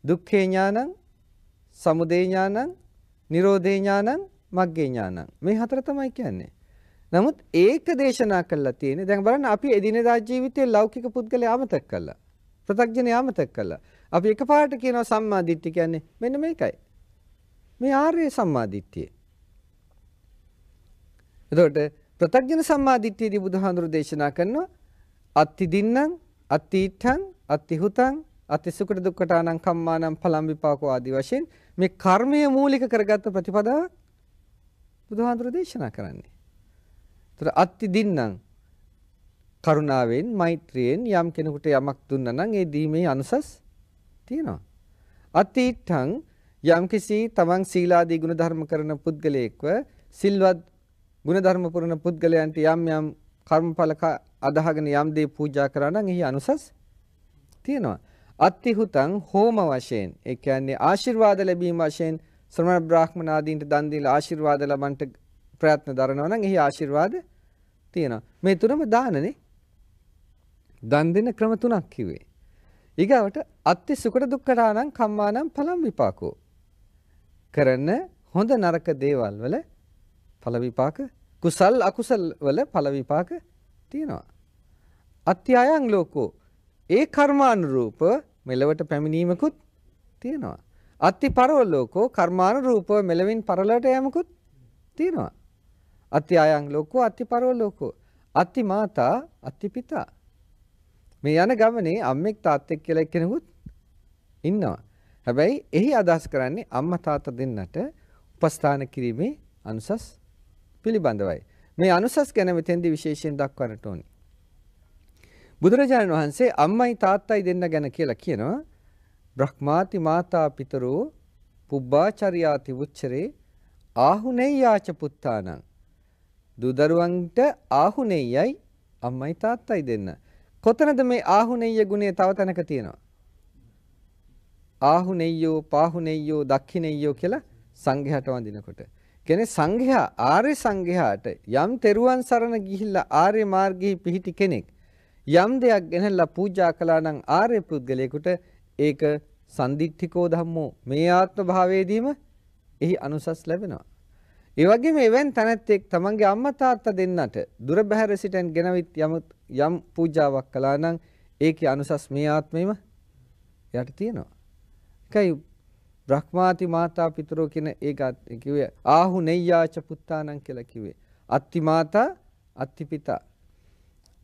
දුක්ඛේ ඥානං සමුදය ඥානං නිරෝධේ ඥානං මග්ගේ ඥානං මේ හතර තමයි කියන්නේ. නමුත් ඒක දේශනා කළා තියෙන්නේ දැන් බලන්න අපි එදිනෙදා ජීවිතයේ ලෞකික පුද්ගලයා අමතක කළා. ප්‍රතග්ජනයා අමතක කළා. අපි එකපාරට කියනවා සම්මාදිට්ඨිය කියන්නේ මෙන්න මේකයි. මේ ආර්ය සම්මාදිට්ඨිය. එතකොට ප්‍රත්‍යඥ සම්මාදිට්ඨියදී බුදුහාඳුරු දේශනා කරනවා අත්ති දින්නම් අත්තිඨං අත්තිහුතං අතිසුකට දුක්කට ආනං කම්මානම් පලම් විපාකෝ ආදී වශයෙන් මේ කර්මය මූලික කරගත් ප්‍රතිපදාවක් බුදුහාඳුරු දේශනා කරන්නේ. ඒතර අත්ති දින්නම් කරුණාවෙන් මෛත්‍රියෙන් යම් කෙනෙකුට යමක් දුන්නා නම් ඒ දීමේ අනුසස් තියෙනවා. අතීතං යම්කිසි තමන් සීලාදී ගුණධර්ම කරන පුද්ගලයෙක්ව සිල්වත් ගුණධර්ම පුරන පුද්ගලයන්ට යම් යම් කර්මඵල අදහගෙන යම් දේ පූජා කරා නම් එහි අනුසස් තියෙනවා. අත්තිහුතං හෝම වශයෙන් ඒ කියන්නේ ආශිර්වාද ලැබීම වශයෙන් ශ්‍රමණ බ්‍රාහ්මනාදීන්ට දන් දීලා ආශිර්වාද ලබන්නට ප්‍රයත්න දරනවා නම් එහි ආශිර්වාද තියෙනවා. මේ තුනම දානනේ. දන් දෙන ක්‍රම තුනක් කිව්වේ. ඊගවට අත්ති සුකට දුක්කටානම් කම්මානම් පලම් විපාකෝ. කරන හොඳ නරක දේවල් වල පල විපාක කුසල් අකුසල් වල පල විපාක තියෙනවා. අත්‍යයන් ලෝකෝ ඒ කර්මානුරූප මෙලවට පැමිණීමකුත් තියෙනවා. අත්ති පරවලෝකෝ කර්මානුරූප මෙලවින් පරලට යමකුත් තියෙනවා. අත්‍යයන් ලෝකෝ අත්ති පරවලෝකෝ අත්ති මාතා අත්ති පිතා මේ යන ගමනේ අම්මෙක් තාත්තෙක් කියලා එක්කෙනෙකුත් ඉන්නවා. හැබැයි එහි අදහස් කරන්නේ අම්මා තාත්තා දෙන්නට උපස්ථාන කිරීමේ අනුසස් පිළිබඳවයි. මේ අනුසස් ගැන මෙතෙන්දී විශේෂයෙන් දක්වන්නට ඕනි. බුදුරජාණන් වහන්සේ අම්මයි තාත්තයි දෙන්න ගැන කියලා කියනවා බ්‍රහ්මාති මාතා පිතරෝ පුබ්බාචරියාති උච්චරේ ආහුනේයාච පුත්තානං දුදරුවන්ට ආහුනේයයි අම්මයි තාත්තයි දෙන්න. කොතනද මේ ආහුනෙය්‍ය ගුණය තව තැනක තියෙනවා? ආහුනෙය්‍යෝ පාහුනෙය්‍යෝ දක්ඛිනෙය්‍යෝ කියලා සංඝයාට වඳිනකොට. කියන්නේ සංඝයා ආර්ය සංඝයාට යම් තෙරුවන් සරණ ගිහිල්ලා ආර්ය මාර්ගෙහි පිහිටි කෙනෙක් යම් දෙයක් ගෙනල්ලා පූජා කළා නම් ආර්ය පුද්ගලයෙකුට ඒක සන්දිට්ඨිකෝ ධම්මෝ මේ ආත්ම භාවයේදීම එහි අනුසස් ලැබෙනවා. ඒ වගේම එවන් තැනැත්තෙක් තමන්ගේ අම්මා තාත්තා දෙන්නට දුර බැහැර සිටෙන් ගෙනවිත් යම් යම් පූජාවක් කළා නම් ඒකේ අනුසස් මේ ආත්මෙම යට තියෙනවා. ඒකයි බ්‍රහ්මාති මාතා පිතරෝ කියන ඒක කිව්වේ ආහු නෙය්‍යාච පුත්තානම් කියලා කිව්වේ. අත්ති මාතා අත්ති පිතා.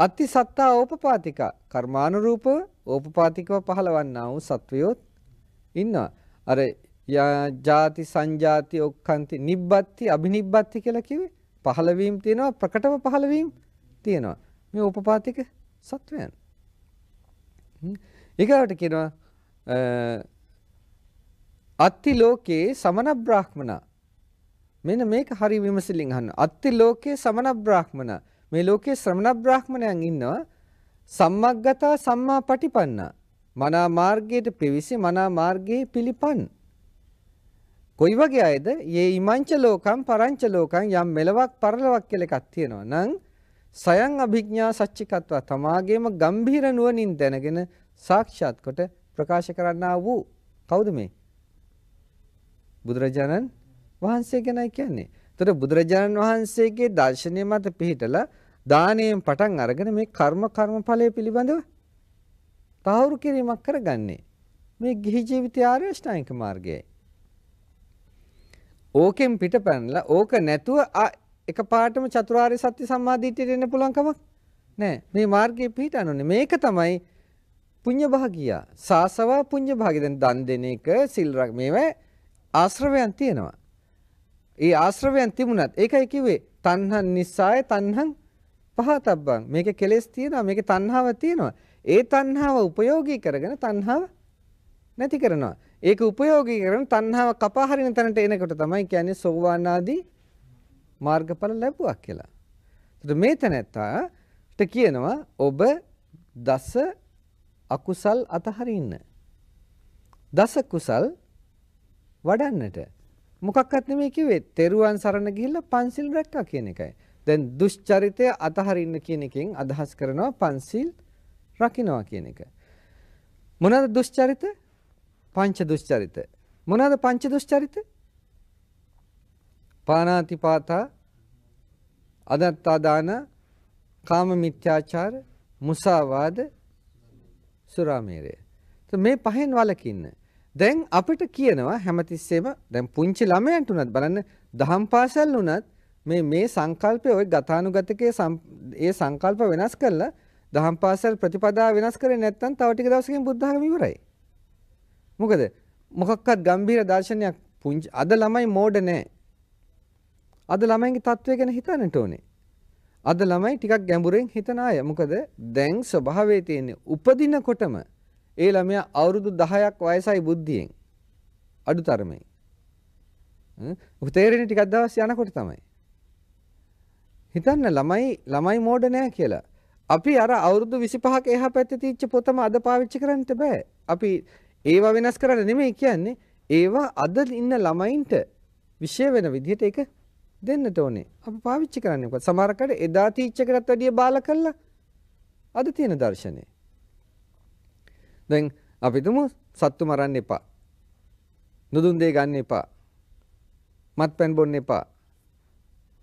අත්ති සත්තා ඕපපාතික කර්මානුරූපව ඕපපාතිකව පහලවන්නා වූ සත්වයෝත් ඉන්නවා. අර ජාති සංජාති ඔක්칸ති නිබ්බත්ති අබිනිබ්බත්ති කියලා කිව්වේ පහළ වීම තියෙනවා ප්‍රකටව පහළ වීම තියෙනවා මේ උපපාතික සත්වයන් ඊගාට කියනවා අත්ති ලෝකේ සමන බ්‍රාහ්මණ මෙන්න මේක හරි විමසලින් අහන්න අත්ති ලෝකේ සමන බ්‍රාහ්මණ මේ ලෝකේ ශ්‍රමණ බ්‍රාහ්මණයන් ඉන්නවා සම්මග්ගතා සම්මා පටිපන්න මනා මාර්ගයට පිවිසි මනා මාර්ගයේ පිළිපන් කොයි වගේ අයද? යේ ඉමංච ලෝකම් පරංච ලෝකම් යම් මෙලවක් පරලවක් කියලා එකක් තියෙනවා. නම් සයන් අභිඥා සච්චිකත්ව තමාගේම ගම්භීර නුවණින් දැනගෙන සාක්ෂාත් කොට ප්‍රකාශ කරන්නා වූ කවුද මේ? බුදුරජාණන් වහන්සේ ගැනයි කියන්නේ. එතකොට බුදුරජාණන් වහන්සේගේ දර්ශනය මත පිහිටලා දානයෙන් පටන් අරගෙන මේ කර්ම කර්මඵලය පිළිබඳව තහවුරු කිරීමක් කරගන්නේ. මේ ගිහි ජීවිතයේ ආර්ය අෂ්ටාංගික මාර්ගයයි. ඕකෙන් පිටපැනලා ඕක නැතුව එක පාටම චතුරාර්ය සත්‍ය සම්මාධීට්‍යයට එන්න පුළුවන් කමක් නෑ. මේ මාර්ගයේ පිහිටන්න ඕනේ. මේක තමයි පුඤ්ඤ භාගියා. සාසවා පුඤ්ඤ භාගිය දැන් දන් දෙන එක සිල් රැක මේවා ආශ්‍රවයන් තියෙනවා. ඒ ආශ්‍රවයන් තිබුණත් ඒකයි කිව්වේ තණ්හන් නිසාය තණ්හන් පහතබ්බන්. මේකේ කෙලෙස් තියෙනවා. මේකේ තණ්හාව තියෙනවා. ඒ තණ්හාව උපයෝගී කරගෙන තණ්හාව නැති කරනවා. ඒක උපයෝගී කරන තණ්හාව කපා හරින තැනට එනකොට තමයි කියන්නේ සෝවාන් ආදී මාර්ගඵල ලැබුවා කියලා. එතකොට මේ තැනැත්තාට කියනවා ඔබ දස අකුසල් අතහරින්න. දස කුසල් වඩන්නට. මොකක්වත් නෙමෙයි කිව්වේ. තෙරුවන් සරණ ගිහිල්ලා පන්සිල් රැක්කා කියන එකයි. දැන් දුෂ්චරිතය අතහරින්න කියන එකෙන් අදහස් කරනවා පන්සිල් රකින්නවා කියන එක. මොනවාද දුෂ්චරිත? පංච දුෂ්චරිත. මොනවාද පංච දුෂ්චරිත? පාණාතිපාතා, අදත්තා දාන, කාම මිත්‍යාචාර, මුසාවාද, සුරාමේරය. මේ පහෙන් වලකින්න. දැන් අපිට කියනවා හැමතිස්සෙම දැන් පුංචි ළමයන්ට උනත් බලන්න දහම් පාසල් උනත් මේ මේ සංකල්පය ওই ගතානුගතකයේ ඒ සංකල්ප වෙනස් කරලා දහම් පාසල් ප්‍රතිපදා වෙනස් කරේ නැත්නම් තව ටික දවසකින් බුද්ධ ධර්ම ඉවරයි. මොකද මොකක්වත් ගම්බීර දර්ශනයක් පුංචි අද ළමයි මෝඩ නෑ. අද ළමයින්ගේ තත්ත්වය ගැන හිතන්නට ඕනේ. අද ළමයි ටිකක් ගැඹුරෙන් හිතන අය. මොකද දැන් ස්වභාවයේ තියෙන උපදිනකොටම ඒ ළමයා අවුරුදු 10ක් වයසයි බුද්ධියෙන් අඩු තරමේ. ඔක තේරෙන්නේ ටිකක් දවස් යනකොට තමයි. හිතන්න ළමයි ළමයි මෝඩ නෑ කියලා. අපි අර අවුරුදු 25ක එහා පැත්තේ තීච්ච පොතම අද පාවිච්චි කරන්නට බෑ. අපි ඒවා වෙනස් කරන්න නෙමෙයි කියන්නේ ඒවා අද ඉන්න ළමයින්ට විශේෂ වෙන විදිහට ඒක දෙන්නට ඕනේ. අපි පාවිච්චි කරන්නේ මොකද? සමහර කඩ එදා තීච්චකටත් වැඩිය බාල කළා. අද තියෙන දර්ශනය. දැන් අපි තුමු සත්තු මරන්න එපා. නුදුන් දේ ගන්න එපා. මත්පැන් බොන්න එපා.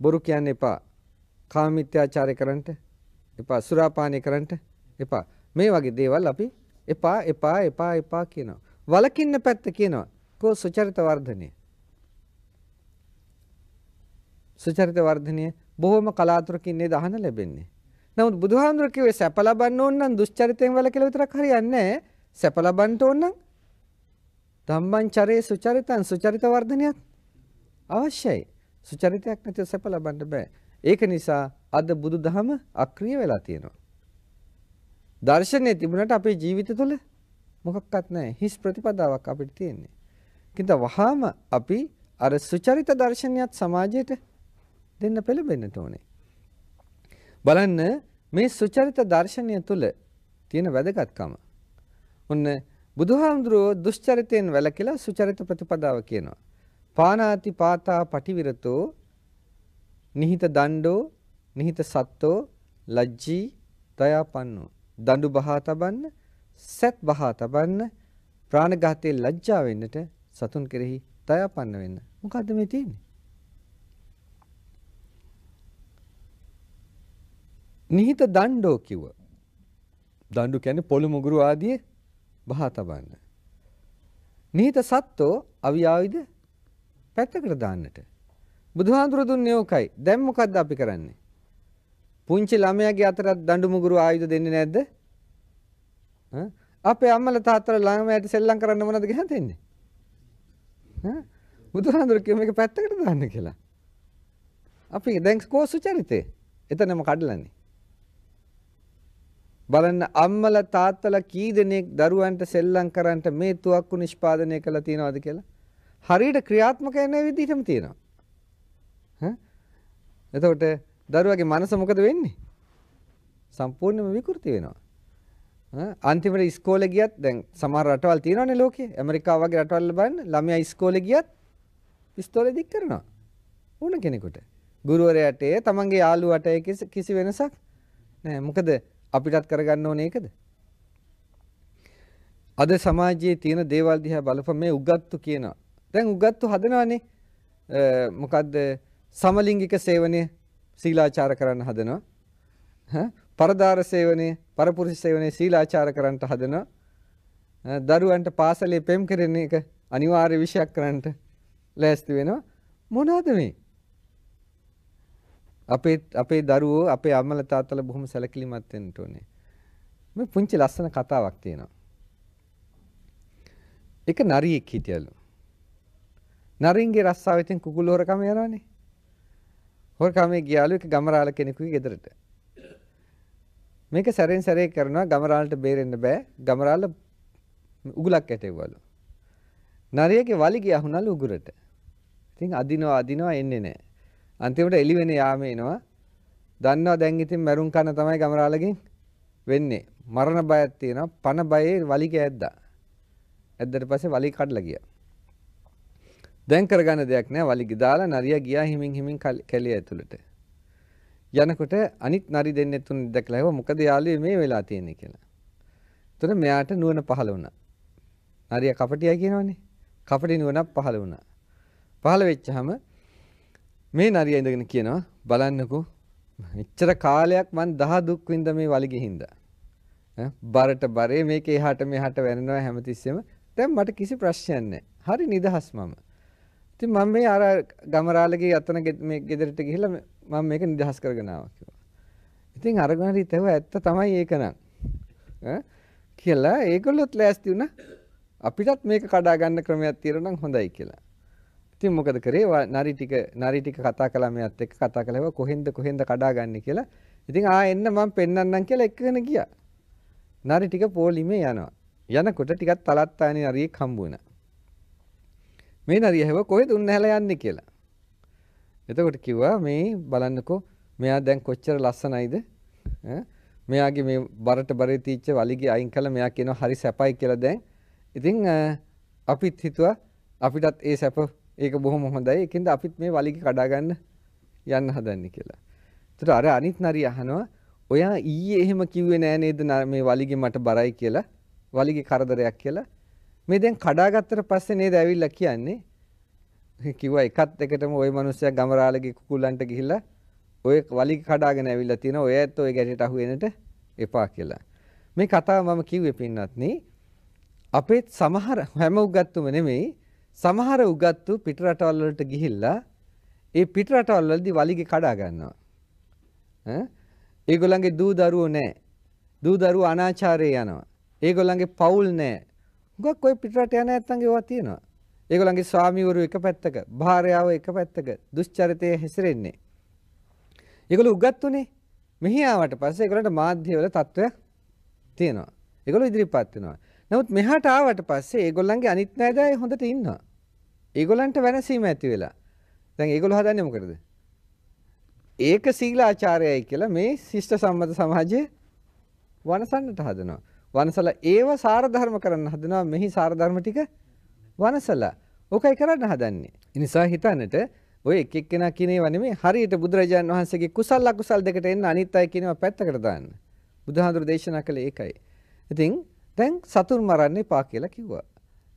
බොරු කියන්න එපා. කාම මිත්‍යාචාරය කරන්නට එපා. සුරාපානය කරන්නට එපා. මේ වගේ දේවල් අපි එපා එපා එපා එපා කියනවා. වලකින්න පැත්ත කියනවා. කෝ සුචරිත වර්ධනය. සුචරිත වර්ධනය බොහොම කලාතුරකින් නේද අහන ලැබෙන්නේ. නමුත් බුදුහාමුදුර කිව්වේ සැප ලබන්න ඕන නම් දුෂ්චරිතයෙන් වලකිලා විතරක් හරියන්නේ නැහැ. සැප ලබන්න ඕන නම් ධම්මං චරේ සුචරිතං සුචරිත වර්ධනයක් අවශ්‍යයි. සුචරිතයක් නැතිව සැප ලබන්න බෑ. ඒක නිසා අද බුදුදහම අක්‍රිය වෙලා තියෙනවා. දර්ශනය තිබුණට අපේ ජීවිත තුළ මොකක්වත් නැහැ. හිස් ප්‍රතිපදාවක් අපිට තියෙන්නේ. කින්ද වහාම අපි අර සුචරිත දර්ශනයත් සමාජයට දෙන්න පෙළඹෙන්නට ඕනේ. බලන්න මේ සුචරිත දර්ශනය තුළ තියෙන වැදගත්කම. ඔන්න බුදුහාමුදුරුවෝ දුෂ්චරිතයෙන් වැළකීලා සුචරිත ප්‍රතිපදාව කියනවා. පානාති පාතා පටිවිරතෝ නිහිත දණ්ඩෝ නිහිත සත්තෝ ලජ්ජී දයාපන්නෝ දඬු බහා තබන්න, සැත් බහා තබන්න, ප්‍රාණඝාතයේ ලැජ්ජා වෙන්නට සතුන් කෙරෙහි තයාපන්න වෙන්න. මොකද්ද මේ තියෙන්නේ? නිහිත දණ්ඩෝ කිව්ව. දණ්ඩු කියන්නේ පොළු මුගුරු ආදී බහා තබන්න. නිහිත සත්ත්වෝ අවියාවිද පැත්තකට දාන්නට. බුදුහාඳුර දුන්නේ ඕකයි. දැන් මොකද්ද අපි කරන්නේ? පුංචි ළමයාගේ අතරත් දඬු මුගුරු ආයුධ දෙන්නේ නැද්ද? අපේ අම්මලා තාත්තලා ළමයාට සෙල්ලම් කරන්න මොනවද ගහ දෙන්නේ? ඈ බුදුහාඳුර කිය මේක පැත්තකට දාන්න කියලා. අපි දැන් කෝසු චරිතේ. එතනම කඩලානේ. බලන්න අම්මලා තාත්තලා කී දෙනෙක් දරුවන්ට සෙල්ලම් කරන්නට මේ තුවක්කු නිෂ්පාදනය කළා තියෙනවද කියලා හරියට ක්‍රියාත්මක වෙන විදිහටම තියෙනවා ඈ එතකොට දරුවගේ මනස මොකද වෙන්නේ? සම්පූර්ණයෙන්ම විකෘති වෙනවා. අන්තිමට ඉස්කෝලේ ගියත් දැන් සමහර රටවල් තියෙනවානේ ලෝකේ. ඇමරිකාව වගේ රටවල් බලන්න ළමයා ඉස්කෝලේ ගියත් පිස්තෝලේ දික් කරනවා. ඕන කෙනෙකුට. ගුරුවරයාට ඒ තමන්ගේ යාළුවාට කිසි වෙනසක් නෑ. මොකද අපිටත් කරගන්න ඕනේ ඒකද? අද සමාජයේ තියෙන දේවල් දිහා බලපම මේ උගත්තු කියනවා. දැන් උගත්තු හදනවානේ. මොකද්ද? සමලිංගික සේවනය සීලාචාර කරන්න හදනවා. පරදාර සේවනයේ, පරපුරුෂ සේවනයේ සීලාචාර කරන්න හදනවා. දරුවන්ට පාසලේ පෙම් කරන එක අනිවාර්ය විෂයක් කරන්නට ලෑස්ති වෙනවා. මොනවාද මේ? අපේ අපේ දරුවෝ අපේ අම්මලා තාත්තලා බොහොම සැලකිලිමත් වෙන්න ඕනේ. මේ පුංචි ලස්සන කතාවක් තියෙනවා. එක නරියෙක් හිටියලු. නරින්ගේ රස්සාවෙන් කුකුළු හොරකම යනවනේ. හොරකමේ ගියාලු එක ගමරාල කෙනෙකුගේ ගෙදරට. මේක සැරෙන් සැරේ කරනවා ගමරාලට බේරෙන්න බෑ. ගමරාල උගුලක් ඇටෙව්වලු. නරියගේ වලි ගියා හුණලු උගුරට. ඉතින් අදිනවා අදිනවා එන්නේ නැහැ. අන්තිමට එළිවෙන යාම එනවා. දන්නවා දැන් ඉතින් මරුන් කන තමයි ගමරාලගෙන් වෙන්නේ. මරණ බයක් තියෙනවා. පණ බයේ වලි කෑද්දා. ඇද්දට පස්සේ වලි කඩලා ගියා. දැන් කරගන්න දෙයක් නෑ වලි ගිදාලා නරියා ගියා හිමින් හිමින් කැලිය ඇතුළට. යනකොට අනිත් නරි දෙන්නේ තුන දැකලා ඒවා මොකද යාළුවේ මේ වෙලා තියෙන්නේ කියලා. එතන මෙයාට නුවණ පහළ වුණා. නරියා කපටියා කියනවනේ. කපටි නුවණක් පහළ වුණා. පහළ වෙච්චාම මේ නරියා ඉඳගෙන කියනවා බලන්නකෝ මෙච්චර කාලයක් මං දහ දුක් විඳ මේ වලි ගිහින්දා. බරට බරේ මේක එහාට මෙහාට වැරෙනවා හැමතිස්සෙම. දැන් මට කිසි ප්‍රශ්නයක් නැහැ. හරි නිදහස් මම. ඉතින් මම මේ අර ගමරාලගේ අතන මේ ගෙදරට ගිහිල්ලා මම මේක නිදහස් කරගෙන ආවා කිව්වා. ඉතින් අරගෙන හිටව ඇත්ත තමයි ඒක නං. කියලා ඒගොල්ලොත් ලෑස්ති වුණා අපිටත් මේක කඩා ගන්න ක්‍රමයක් තියෙනවා නම් හොඳයි කියලා. ඉතින් මොකද කරේ නරි ටික නරි ටික කතා කළා මෙයත් එක්ක කතා කළා කොහෙන්ද කොහෙන්ද කඩා ගන්න කියලා. ඉතින් ආ එන්න මම පෙන්නන්නම් කියලා එක්කගෙන ගියා. නරි ටික පොලිමේ යනවා. යනකොට ටිකක් තලත්තානේ නරියෙක් හම්බ වුණා. මේ නරිය හැව කොහෙද උන් ඇහැලා යන්නේ කියලා. එතකොට කිව්වා මේ බලන්නකෝ මෙයා දැන් කොච්චර ලස්සනයිද? මෙයාගේ මේ බරට බරේ තීච්ච වලිගේ අයින් කළා මෙයා කියනවා හරි සැපයි කියලා දැන්. ඉතින් අපිත් හිතුවා අපිටත් ඒ සැප ඒක බොහොම හොඳයි. ඒකින්ද අපිත් මේ වලිගේ කඩා ගන්න යන්න හදන්නේ කියලා. එතකොට අර අනිත් නරිය අහනවා ඔයා ඊයේ එහෙම කිව්වේ නෑ නේද මේ වලිගේ මට බරයි කියලා වලිගේ කරදරයක් කියලා මේ දැන් කඩාගත්තට පස්සේ නේද ඇවිල්ලා කියන්නේ කිව්වා එකත් එකටම ওই මිනිස්සයා ගමරාලගේ කුකුලන්ට ගිහිල්ලා ඔය වලි කඩාගෙන ඇවිල්ලා තියෙන ඔය ඇත්ත ඔය ගැටයට අහු වෙනට එපා කියලා. මේ කතාව මම කිව්වේ පින්නත්නි අපේත් සමහර හැම උගත්තුම නෙමෙයි සමහර උගත්තු පිට රටවල් වලට ගිහිල්ලා ඒ පිට රටවල් වලදී වලිගේ කඩා ගන්නවා. ඈ ඒගොල්ලන්ගේ දූ දරුවෝ නැහැ. දූ දරුවෝ අනාචාරයේ යනවා. ඒගොල්ලන්ගේ පවුල් නැහැ. ගොක් ඔය පිටරට යන ඇත්තන්ගේ ඒවා තියෙනවා. ඒගොල්ලන්ගේ ස්වාමිවරු එක පැත්තක, භාර්යාව එක පැත්තක දුෂ්චරිතයේ හැසිරෙන්නේ. ඒගොල්ලෝ උගත්තුනේ මෙහි ආවට පස්සේ ඒගොල්ලන්ට මාධ්‍යවල තත්වයක් තියෙනවා. ඒගොල්ලෝ ඉදිරිපත් වෙනවා. නමුත් මෙහාට ආවට පස්සේ ඒගොල්ලන්ගේ අනිත් නෑදෑය හොඳට ඉන්නවා. ඒගොල්ලන්ට වෙනසීම ඇති වෙලා. දැන් ඒගොල්ලෝ හදන්නේ මොකටද? ඒක සීලාචාරයයි කියලා මේ ශිෂ්ට සම්මත සමාජයේ වනසන්නට හදනවා. වනසලා ඒව සාරධර්ම කරන්න හදනවා මෙහි සාරධර්ම ටික වනසලා. ඕකයි කරන්න හදන්නේ. නිසා හිතන්නට ඔය එක එක්කෙනා කියන ඒවා නෙමෙයි හරියට බුදුරජාණන් වහන්සේගේ කුසල් අකුසල් දෙකට එන්න අනිත් අය කියනවා පැත්තකට දාන්න. බුදුහාඳුර දේශනා කළේ ඒකයි. ඉතින් දැන් සතුන් මරන්න එපා කියලා කිව්වා.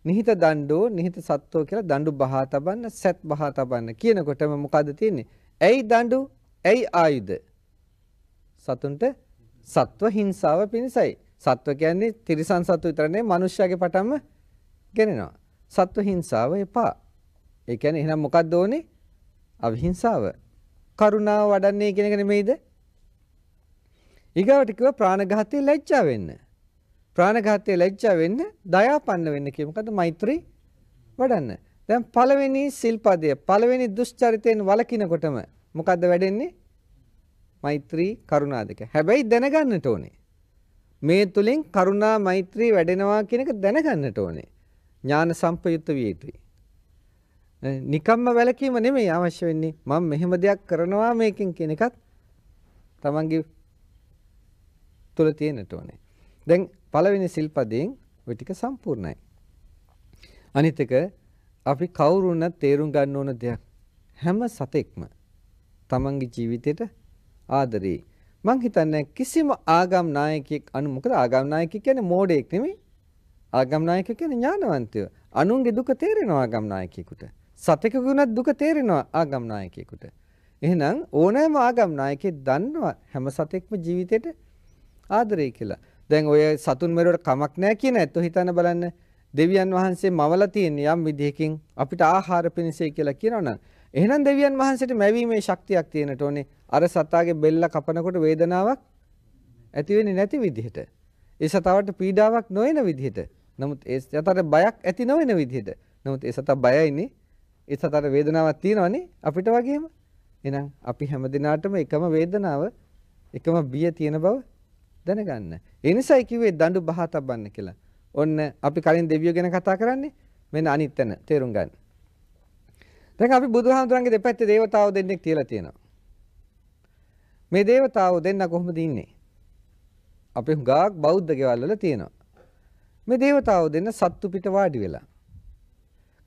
නිහිත දණ්ඩෝ නිහිත සත්වෝ කියලා දඬු බහා තබන්න සැත් බහා තබන්න කියනකොටම මොකද තියෙන්නේ? ඇයි දඬු? ඇයි ආයුධ? සතුන්ට සත්ව හිංසාව පිණිසයි. සත්ව කියන්නේ තිරිසන් සත්තු විතර නෙවෙයි මිනිස්යාගේ පටන්ම ගෙනෙනවා. සත්ව හිංසාව එපා. ඒ කියන්නේ එහෙනම් මොකක්ද ඕනේ? අවිහිංසාව. කරුණාව වඩන්නේ කියන එක නෙමෙයිද? ඊගාවට කිව්ව ප්‍රාණඝාතයේ ලැජ්ජා වෙන්න. ප්‍රාණඝාතයේ ලැජ්ජා වෙන්න, දයාපන්න වෙන්න කිය මොකද්ද? මෛත්‍රී වඩන්න. දැන් පළවෙනි සිල්පදය, පළවෙනි දුෂ්චරිතයෙන් වළකිනකොටම මොකද්ද වැඩෙන්නේ? මෛත්‍රී කරුණා දෙක. හැබැයි දැනගන්නට ඕනේ. මේ තුලින් කරුණා මෛත්‍රී වැඩෙනවා කියන එක දැනගන්නට ඕනේ. ඥාන සම්පයුක්ත විය යුතුයි. නිකම්ම වැලකීම නෙමෙයි අවශ්‍ය වෙන්නේ. මම මෙහෙම දෙයක් කරනවා මේකෙන් කියන එකත් Tamange තුල තියෙන්නට ඕනේ. දැන් පළවෙනි සිල්පදයෙන් ওই ටික සම්පූර්ණයි. අනිත් එක අපි කවුරුන තේරුම් ගන්න ඕන දෙයක් හැම සතෙක්ම Tamange ජීවිතේට ආදරේ මං හිතන්නේ කිසිම ආගම් නායකයෙක් අනු මොකද ආගම් නායකයෙක් කියන්නේ මෝඩයෙක් නෙමෙයි. ආගම් නායකයෙක් කියන්නේ ඥානවන්තයෝ. අනුන්ගේ දුක තේරෙනවා ආගම් නායකයෙකුට. සතෙකුගුණත් දුක තේරෙනවා ආගම් නායකයෙකුට. එහෙනම් ඕනෑම ආගම් නායකයෙක් දන්නවා හැම සතෙක්ම ජීවිතේට ආදරේ කියලා. දැන් ඔය සතුන් මෙරුවට කමක් නැහැ කියන ඇත්ත හිතන්න බලන්න. දෙවියන් වහන්සේ මවලා තියෙන යම් විදිහකින් අපිට ආහාර පිණිසෙයි කියලා කියනවනම් එහෙනම් දෙවියන් වහන්සේට මැවීමේ ශක්තියක් තියෙනට ඕනේ. අර සතාගේ බෙල්ල කපනකොට වේදනාවක් ඇති වෙන්නේ නැති විදිහට ඒ සතාවට පීඩාවක් නොවන විදිහට නමුත් ඒ සතාට බයක් ඇති නොවන විදිහට නමුත් ඒ සතා බයයිනේ ඒ සතාට වේදනාවක් තියෙනවනේ අපිට වගේම එහෙනම් අපි හැම දිනාටම එකම වේදනාව එකම බිය තියෙන බව දැනගන්න ඒ නිසායි කිව්වේ දඬු බහ තබන්න කියලා ඔන්න අපි කලින් දෙවියෝ ගැන කතා කරන්නේ මෙන්න අනිත් තැන තේරුම් ගන්න දැන් අපි බුදුහාමුදුරන්ගේ දෙපැත්තේ දේවතාවෝ දෙන්නෙක් තියලා තියෙනවා මේ దేవතාවෝ දෙන්න කොහොමද ඉන්නේ? අපි හුඟක් බෞද්ධ ගෙවල් වල තියෙනවා. මේ దేవතාවෝ දෙන්න සත්තු පිට වාඩි වෙලා.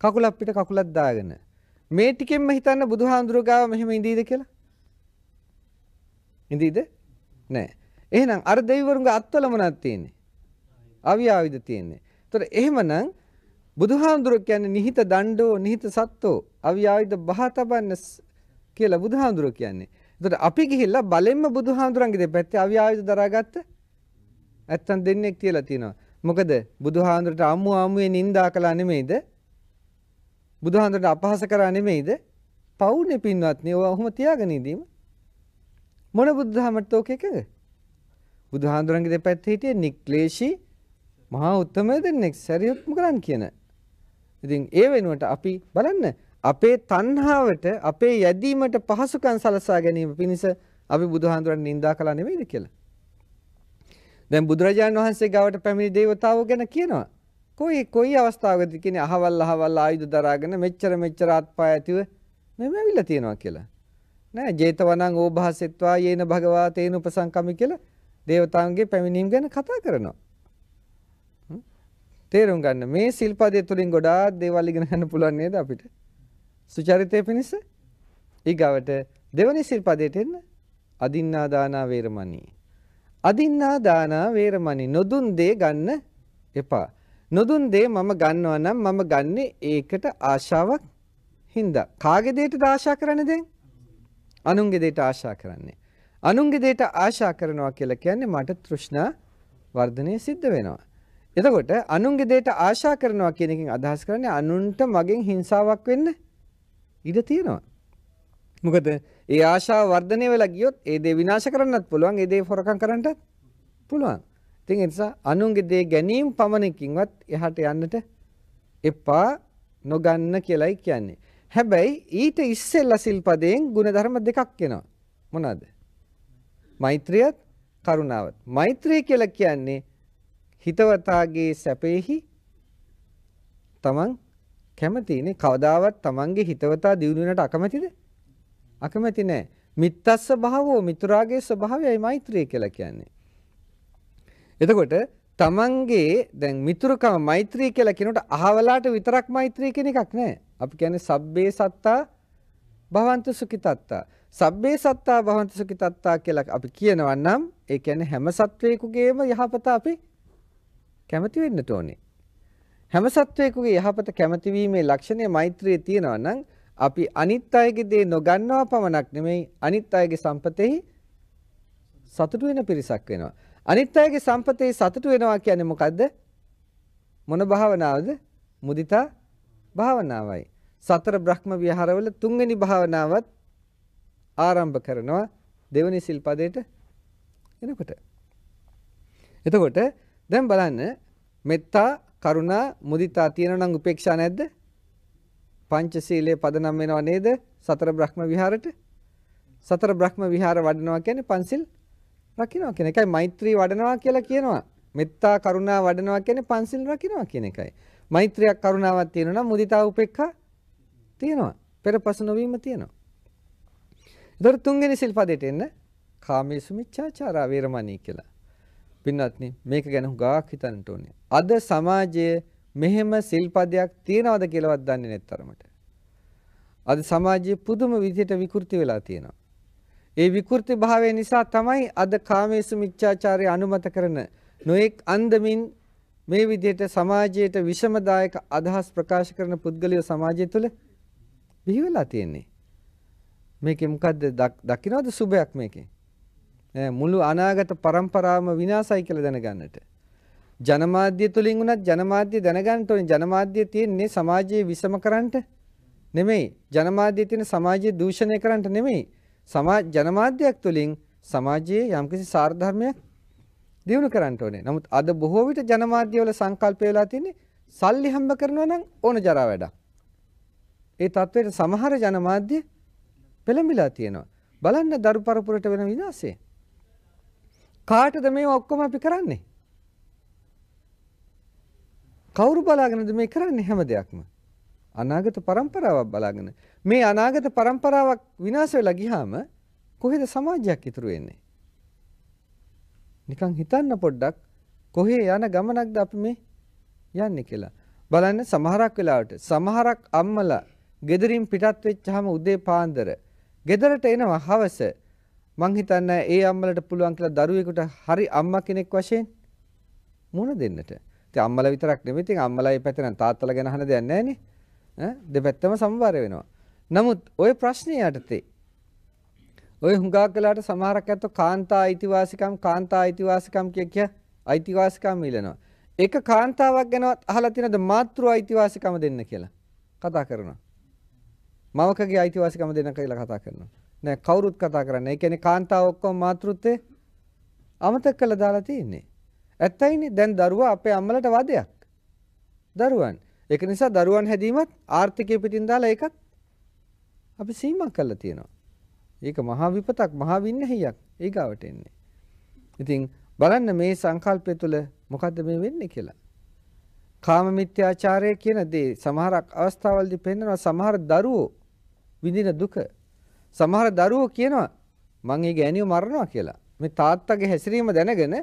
කකුලක් පිට කකුලක් දාගෙන මේ ටිකෙන්ම හිතන්න බුදුහාඳුර ගාව මෙහෙම ඉඳීද කියලා? ඉඳීද? නෑ. එහෙනම් අර දෙවිවරුන්ගේ අත්වල මොනක් තියෙන්නේ? අවියාවිද තියෙන්නේ. ඒතර එහෙමනම් බුදුහාඳුර කියන්නේ නිහිත දණ්ඩෝ නිහිත සත්ත්වෝ අවියාවිද බහතබන්න කියලා බුදුහාඳුර කියන්නේ. එතකොට අපි ගිහිල්ලා බලෙන්ම බුදුහාඳුරන්ගේ දෙපැත්තේ අවිආයුධ දරාගත්ත ඇත්තන් දෙන්නෙක් තියලා තිනවා. මොකද බුදුහාඳුරට අමු ආමුවේ නින්දා කළා නෙමෙයිද? බුදුහාඳුරට අපහාස කරා නෙමෙයිද? පවුනේ පින්වත්නි. ඔය ඔහොම තියාගෙන ඉදීම මොන බුදුදහමට ඕක එකද? බුදුහාඳුරන්ගේ දෙපැත්තේ හිටියේ නික්ලේශී මහා උත්තමය දෙන්නෙක් සැරියුත්ම කරන් කියන. ඉතින් ඒ වෙනුවට අපි බලන්න අපේ තණ්හාවට අපේ යැදීමට පහසුකම් සලසා ගැනීම පිණිස අපි බුදුහාඳුරන් නිඳා කළා නෙමෙයිද කියලා. දැන් බුදුරජාණන් වහන්සේ ගාවට පැමිණි දේවතාවෝ ගැන කියනවා. කොයි කොයි අවස්ථාවකද කියන්නේ අහවල් අහවල් ආයුධ දරාගෙන මෙච්චර මෙච්චර අත්පා ඇතිව මෙහෙම ඇවිල්ලා තියෙනවා කියලා. නෑ ජේතවනං ඕභාසෙත්වා යේන භගවා තේන උපසංකමි කියලා දේවතාවුන්ගේ පැමිණීම ගැන කතා කරනවා. තේරුම් ගන්න මේ සිල්පදයේ තුලින් ගොඩාක් දේවල් ඉගෙන ගන්න පුළුවන් නේද අපිට? සුචරිතය පිණිස ඊගවට දෙවනි සිල්පදයට එන්න අදින්නා දානා වේරමණී. අදින්නා දානා වේරමණී නොදුන් දේ ගන්න එපා. නොදුන් දේ මම ගන්නවා නම් මම ගන්නේ ඒකට ආශාවක් හින්දා. කාගේ දෙයටද ආශා කරන්නේ දැන්? අනුන්ගේ දෙයට ආශා කරන්නේ. අනුන්ගේ දෙයට ආශා කරනවා කියලා කියන්නේ මට තෘෂ්ණා වර්ධනය සිද්ධ වෙනවා. එතකොට අනුන්ගේ දෙයට ආශා කරනවා කියන එකෙන් අදහස් කරන්නේ අනුන්ට මගෙන් හිංසාවක් වෙන්න ඉඩ තියෙනවා. මොකද ඒ ආශාව වර්ධනය වෙලා ගියොත් ඒ දේ විනාශ කරන්නත් පුළුවන් ඒ දේ හොරකම් කරන්නත් පුළුවන්. ඉතින් ඒ නිසා අනුන්ගේ දේ ගැනීම පමණකින්වත් එහාට යන්නට එපා නොගන්න කියලයි කියන්නේ. හැබැයි ඊට ඉස්සෙල්ලා සිල්පදයෙන් ಗುಣධර්ම දෙකක් එනවා. මොනවාද? මෛත්‍රියත් කරුණාවත්. මෛත්‍රිය කියලා කියන්නේ හිතවතාගේ සැපෙහි තමන් කැමතිනේ කවදාවත් Tamanගේ හිතවතා දියුණු වෙනට අකමැතිද? අකමැති නෑ. මිත්තස්ස භාවෝ මිතුරාගේ ස්වභාවයයි මෛත්‍රිය කියලා කියන්නේ. එතකොට තමන්ගේ දැන් මිතුරුකම මෛත්‍රී කියලා කියනකොට අහවලාට විතරක් මෛත්‍රී කියන එකක් නෑ. අපි කියන්නේ සබ්බේ සත්තා භවන්ත සුඛිතත්තා. සබ්බේ සත්තා භවන්ත සුඛිතත්තා කියලා අපි කියනවා නම් ඒ කියන්නේ හැම සත්වයකගේම යහපත අපි කැමති වෙන්න ඕනේ. හැම සත්වයකගේ යහපත කැමතිවීමේ ලක්ෂණය මෛත්‍රියේ තියෙනවා නම් අපි අනිත් අයගේ දේ නොගන්නවා පමණක් නෙමෙයි අනිත් අයගේ සම්පතෙහි සතුටු වෙන පිරිසක් වෙනවා. අනිත් අයගේ සම්පතෙහි සතුටු වෙනවා කියන්නේ මොකද්ද? මොන භාවනාවද? මුදිතා භාවනාවයි. සතර බ්‍රහ්ම විහාරවල තුන්වෙනි භාවනාවත් ආරම්භ කරනවා දෙවනි සිල්පදයට එනකොට. එතකොට දැන් බලන්න මෙත්තා කරුණා මුදිතා තියෙනවා නම් උපේක්ෂා නැද්ද? පංචශීලයේ පදනම් වෙනව නේද? සතර බ්‍රහ්ම විහාරට. සතර බ්‍රහ්ම විහාර වඩනවා කියන්නේ පන්සිල් රකින්නවා කියන එකයි. මෛත්‍රී වඩනවා කියලා කියනවා. මෙත්තා කරුණා වඩනවා කියන්නේ පන්සිල් රකින්නවා කියන එකයි. මෛත්‍රියක් කරුණාවක් තියෙනවා නම් මුදිතා උපේක්ඛා තියෙනවා. පෙරපසු නොවීම තියෙනවා. ඒතර තුන්වෙනි සිල්පදයට එන්න කාමීසු මිච්ඡාචාරා වේරමණී කියලා. පින්වත්නි මේක ගැන හුඟක් හිතන්නට ඕනේ. අද සමාජයේ මෙහෙම සිල්පදයක් තියනවද කියලාවත් දන්නේ නැත්තරමට. අද සමාජයේ පුදුම විදිහට විකෘති වෙලා තියෙනවා. ඒ විකෘති භාවය නිසා තමයි අද කාමේසු මිච්ඡාචාරය අනුමත කරන නොඑක් අන්දමින් මේ විදිහට සමාජයට විෂමදායක අදහස් ප්‍රකාශ කරන පුද්ගලයෝ සමාජය තුළ බිහි වෙලා තියෙන්නේ. මේකේ මොකද්ද දකින්නවද සුබයක් මේකේ? මුළු අනාගත પરම්පරාවම විනාශයි කියලා දැනගන්නට ජනමාධ්‍ය තුලින් උනත් ජනමාධ්‍ය දැනගන්න ඕනේ ජනමාධ්‍ය තියෙන්නේ සමාජයේ විසම කරන්නට නෙමෙයි ජනමාධ්‍ය තියෙන සමාජයේ දූෂණය කරන්නට නෙමෙයි සමාජ ජනමාධ්‍යයක් තුලින් සමාජයේ යම්කිසි සාරධර්මයක් දියුණු කරන්න ඕනේ නමුත් අද බොහෝ විට ජනමාධ්‍යවල සංකල්පය වෙලා තියෙන්නේ සල්ලි හම්බ කරනවා නම් ඕන ජරා වැඩක් ඒ තත්වයට සමහර ජනමාධ්‍ය පෙළඹිලා තියෙනවා බලන්න දරු පරපුරට වෙන විනාශේ කාටද මේ ඔක්කොම අපි කරන්නේ. කවුරු බලාගෙනද මේ කරන්නේ හැම දෙයක්ම. අනාගත පරම්පරාවක් බලාගෙන මේ අනාගත පරම්පරාවක් විනාශ වෙලා ගියාම කොහෙද සමාජයක් ඉතුරු වෙන්නේ? නිකන් හිතන්න පොඩ්ඩක් කොහේ යන ගමනක්ද අපි මේ යන්නේ කියලා. බලන්න සමහරක් වෙලාවට සමහරක් අම්මලා gederin පිටත් වෙච්චාම උදේ පාන්දර ගෙදරට එනවා හවස මං හිතන්නේ ඒ අම්මලට පුළුවන් කියලා දරුවෙකුට හරි අම්මා කෙනෙක් වශයෙන් මුණ දෙන්නට. ඉතින් අම්මලා විතරක් නෙමෙයි ඉතින් අම්මලා මේ පැත්තෙන් තාත්තලා ගැන අහන දෙයක් නැහැ නේ. ඈ දෙපැත්තම සමබර වෙනවා. නමුත් ওই ප්‍රශ්නේ යටතේ ඔය හුඟා කලාට සමහරක් ඇත්තෝ කාන්තා අයිතිවාසිකම් කාන්තා අයිතිවාසිකම් කිය කිය අයිතිවාසිකම් ඉල්ලනවා. එක කාන්තාවක් ගැනවත් අහලා තියෙනවද මාතෘ අයිතිවාසිකම දෙන්න කියලා කතා කරනවා. මවකගේ අයිතිවාසිකම දෙන්න කියලා කතා කරනවා. නෑ කවුරුත් කතා කරන්නේ. ඒ කියන්නේ කාන්තාව ඔක්කොම මාතෘත්වේ අමතක කළා දාලා තියෙන්නේ. ඇත්තයිනේ දැන් දරුවා අපේ අම්මලට වදයක්. දරුවන්. ඒක නිසා දරුවන් හැදීමත් ආර්ථිකය පිටින් දාලා ඒකත් අපි සීමා කළා තියෙනවා. ඒක මහා විපතක් මහා වින්නහියක් ඊගාවට එන්නේ. ඉතින් බලන්න මේ සංකල්පය තුළ මොකද්ද මේ වෙන්නේ කියලා. කාම මිත්‍යාචාරය කියන දේ සමහරක් අවස්ථාවලදී පෙන්වනවා සමහර දරුවෝ විඳින දුක සමහර දරුවෝ කියනවා මං ඒ ගෑණියෝ මරනවා කියලා. මේ තාත්තගේ හැසිරීම දැනගෙන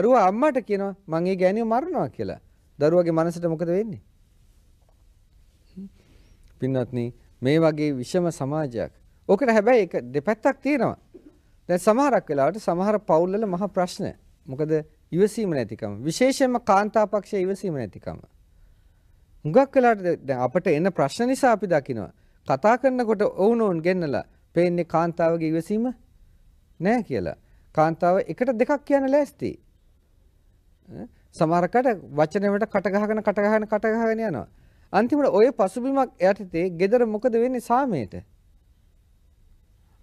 දරුවා අම්මට කියනවා මං ඒ ගෑණියෝ මරනවා කියලා. දරුවගේ මනසට මොකද වෙන්නේ? පින්වත්නි මේ වගේ විෂම සමාජයක්. ඕකට හැබැයි ඒක දෙපැත්තක් තියෙනවා. දැන් සමහරක් වෙලාවට සමහර පවුල්වල මහා ප්‍රශ්න. මොකද ඉවසීම නැතිකම. විශේෂයෙන්ම කාන්තා පක්ෂයේ ඉවසීම නැතිකම. හුඟක් වෙලාවට දැන් අපට එන ප්‍රශ්න නිසා අපි දකිනවා. කතා කරනකොට ඔවුනොවුන් ගෙන්නලා පේන්නේ කාන්තාවගේ ඉවසීම නෑ කියලා. කාන්තාව එකට දෙකක් කියන ලෑස්ති. සමහරකට වචනෙවට කට ගහගෙන කට ගහගෙන කට ගහගෙන යනවා. අන්තිමට ওই පසුබිමක් යටතේ gedara මොකද වෙන්නේ සාමයට?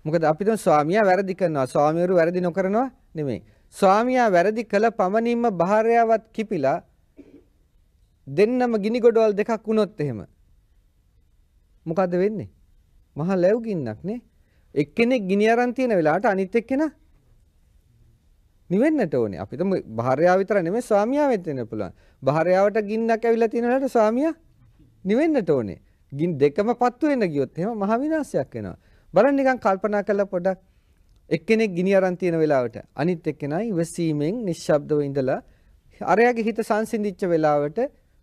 මොකද අපි දැන් ස්වාමියා වැරදි කරනවා ස්වාමියරු වැරදි නොකරනවා නෙමෙයි ස්වාමියා වැරදි කළ පමණින්ම භාර්යාවත් කිපිලා දෙන්නම ගිනි ගොඩවල් දෙකක් වුණොත් එහෙම මොකද වෙන්නේ මහා ලැබුගින්නක් නේ එක්කෙනෙක් ගිනි අරන් තියෙන වෙලාවට අනිත් එක්කෙනා නිවෙන්නට ඕනේ. අපි තම භාර්යාව විතර නෙමෙයි ස්වාමියා වෙත් වෙන්න පුළුවන්. භාර්යාවට ගින්නක් ඇවිල්ලා තියෙන වෙලාවට ස්වාමියා නිවෙන්නට ඕනේ. ගින් දෙකම පත්තු වෙන්න ගියොත් එහෙම මහ විනාශයක් වෙනවා. බලන්න නිකන් කල්පනා කරලා පොඩක් එක්කෙනෙක් ගිනි අරන් තියෙන වෙලාවට අනිත් එක්කෙනා ඉවසීමෙන් නිශ්ශබ්දව ඉඳලා අරයාගේ හිත සංසිඳිච්ච වෙලාවට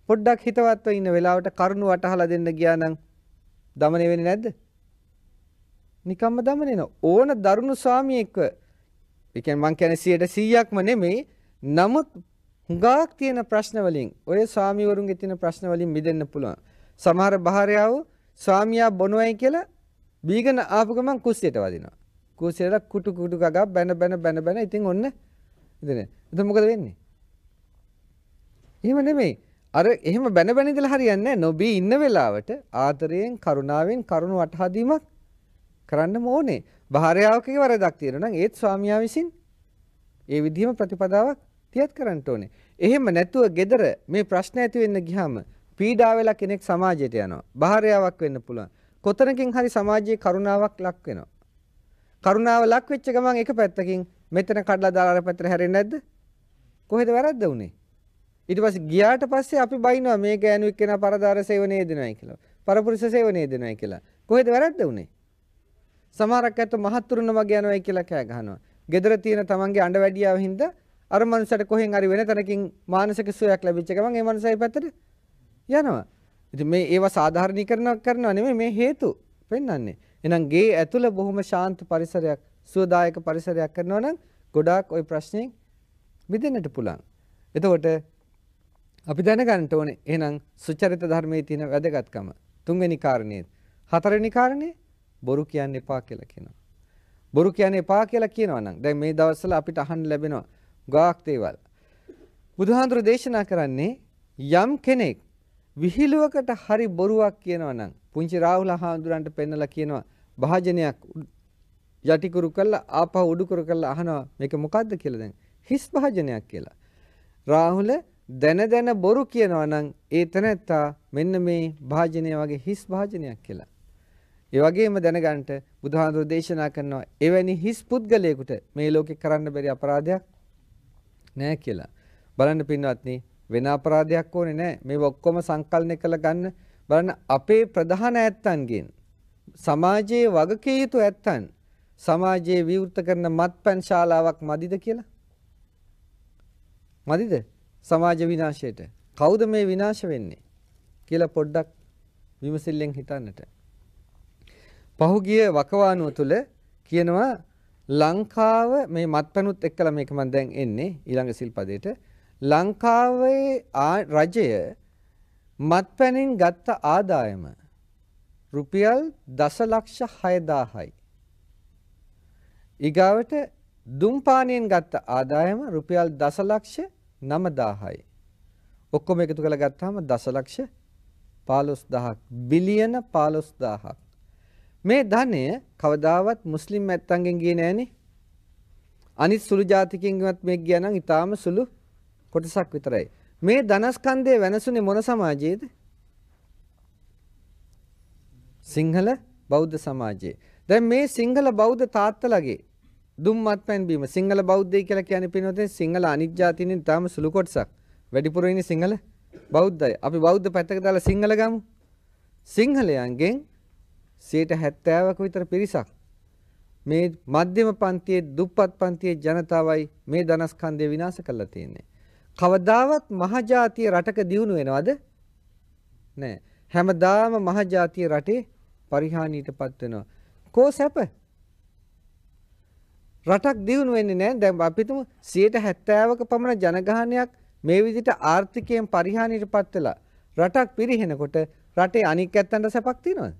පොඩ්ඩක් හිතවත්ව ඉන්න වෙලාවට කරුණ වටහලා දෙන්න ගියා නම් দমন වෙන්නේ නැද්ද? නිකම්ම දමනින ඕන දරුණු ස්වාමියෙක්ව ඒ කියන්නේ මං කියන්නේ 100%ක්ම නෙමෙයි නමුත් හුඟක් තියෙන ප්‍රශ්න වලින් ඔය ස්වාමිවරුන්ගේ තියෙන ප්‍රශ්න වලින් මිදෙන්න පුළුවන් සමහර භාර්යාව ස්වාමියා බොනොයි කියලා බීගෙන ආපු ගමන් කුස්සියට වදිනවා කුස්සියට කුටු කුටු ගගා බැන බැන බැන බැන ඉතින් ඔන්න ඉතින් එතකොට මොකද වෙන්නේ එහෙම නෙමෙයි අර එහෙම බැන බැන ඉඳලා හරියන්නේ නැහැ නොබී ඉන්න වෙලාවට ආදරයෙන් කරුණාවෙන් කරුණ වටහා දීමක් කරන්නම ඕනේ. භාර්යාවකගේ වරදක් තියෙනවා නම් ඒත් ස්වාමියා විසින් ඒ විදිහම ප්‍රතිපදාවක් තියත් කරන්න ඕනේ. එහෙම නැතුව gedara මේ ප්‍රශ්න ඇති වෙන්න ගියාම පීඩා වෙලා කෙනෙක් සමාජයට යනවා. භාර්යාවක් වෙන්න පුළුවන්. කොතනකින් හරි සමාජයේ කරුණාවක් ලක් වෙනවා. කරුණාව ලක් වෙච්ච ගමන් එක පැත්තකින් මෙතන කඩලා දාලා අර පැත්තට හැරෙන්නේ නැද්ද? කොහෙද වැරද්ද උනේ? ඊට පස්සේ ගියාට පස්සේ අපි බයිනවා මේ ගෑනු එක්කෙනා පරදාර සේවනයේ දෙනවයි කියලා. පරපුරුෂ සේවනයේ දෙනවයි කියලා. කොහෙද වැරද්ද උනේ? සමහරක් ඇත්තෝ මහත්තුරුන වගේ යනවා කියලා කෑ ගහනවා. gedara තියෙන තමන්ගේ අඬ වැඩියාව හින්දා අර මනුස්සයට කොහෙන් හරි වෙන තැනකින් මානසික සුවයක් ලැබිච්ච ගමන් ඒ මනුස්සයි පැත්තට යනවා. ඉතින් මේ ඒවා සාධාරණීකරණ කරනවා නෙමෙයි මේ හේතු පෙන්වන්නේ. එහෙනම් ගේ ඇතුළ බොහොම ශාන්ත පරිසරයක් සුවදායක පරිසරයක් කරනවා නම් ගොඩාක් ওই ප්‍රශ්نين මිදෙන්නට පුළුවන්. එතකොට අපි දැනගන්න ඕනේ එහෙනම් සුචරිත ධර්මයේ තියෙන වැදගත්කම තුන්වෙනි කාරණේ. හතරවෙනි කාරණේ බොරු කියන්න එපා කියලා කියනවා. බොරු කියන්න එපා කියලා කියනවා නම් දැන් මේ දවස්වල අපිට අහන්න ලැබෙනවා ගාක් දේවල්. බුදුහාඳුර දේශනා කරන්නේ යම් කෙනෙක් විහිළුවකට හරි බොරුවක් කියනවා නම් පුංචි රාහුල හාමුදුරන්ට පෙන්නලා කියනවා භාජනයක් යටිකුරු කරලා ආපහු උඩුකුරු කරලා අහනවා මේක මොකද්ද කියලා දැන් හිස් භාජනයක් කියලා. රාහුල දැන දැන බොරු කියනවා නම් ඒ තැනැත්තා මෙන්න මේ භාජනය වගේ හිස් භාජනයක් කියලා. ඒ වගේම දැනගන්නට බුදුහාඳුර දේශනා කරනවා එවැනි හිස් පුද්ගලයෙකුට මේ ලෝකේ කරන්න බැරි අපරාධයක් නෑ කියලා. බලන්න පින්වත්නි වෙන අපරාධයක් ඕනේ නෑ. මේ ඔක්කොම සංකල්පන කළ ගන්න බලන්න අපේ ප්‍රධාන ඇත්තන්ගෙන් සමාජයේ වගකීම් යුතු ඇත්තන් සමාජයේ විවෘත කරන මත්පැන් ශාලාවක් මදිද කියලා? මදිද? සමාජ විනාශයට. කවුද මේ විනාශ වෙන්නේ? කියලා පොඩ්ඩක් විමසිල්ලෙන් හිතන්නට. පහුගිය වකවානුව තුල කියනවා ලංකාව මේ මත්පැනුත් එක්කලා මේක මම දැන් එන්නේ ඊළඟ සිල්පදයට ලංකාවේ රජය මත්පැනින් ගත්ත ආදායම රුපියල් දසලක්ෂ 6000යි. ඊගාවට දුම්පානයෙන් ගත්ත ආදායම රුපියල් දසලක්ෂ 9000යි. ඔක්කොම එකතු කරලා ගත්තාම දසලක්ෂ 15000ක් බිලියන 15000ක්. මේ ධනය කවදාවත් මුස්ලිම් ඇත්තන්ගෙන් ගියේ නෑනේ. අනිත් සුළු ජාතිකයන්වත් මේක ගියා නම් ඊටාම සුළු කොටසක් විතරයි. මේ ධනස්කන්ධය වෙනසුනේ මොන සමාජයේද? සිංහල බෞද්ධ සමාජයේ. දැන් මේ සිංහල බෞද්ධ තාත්තලගේ දුම්මත් පැන්බීම සිංහල බෞද්ධය කියලා කියන්නේ පිනවතේ සිංහල අනිත් ජාතිනින් ඊටාම සුළු කොටසක්. වැඩිපුර ඉන්නේ සිංහල බෞද්ධය. අපි බෞද්ධ පැත්තක දාලා සිංහල ගමු. සිංහලයන්ගෙන් 70ක විතර පිරිසක් මේ මධ්‍යම පන්තියේ දුප්පත් පන්තියේ ජනතාවයි මේ ධනස්කන්ධය විනාශ කරලා තියෙන්නේ. කවදාවත් මහජාතිය රටක දියුණු වෙනවද? නෑ. හැමදාම මහජාතිය රටේ පරිහානියටපත් වෙනවා. කෝ සැප? රටක් දියුණු වෙන්නේ නැහැ. දැන් අපි හිතමු 70ක පමණ ජනගහනයක් මේ විදිහට ආර්ථිකයෙන් පරිහානියටපත් වෙලා රටක් පිරිහෙනකොට රටේ අනික් ඇත්තන්ට සැපක් තියෙනවද?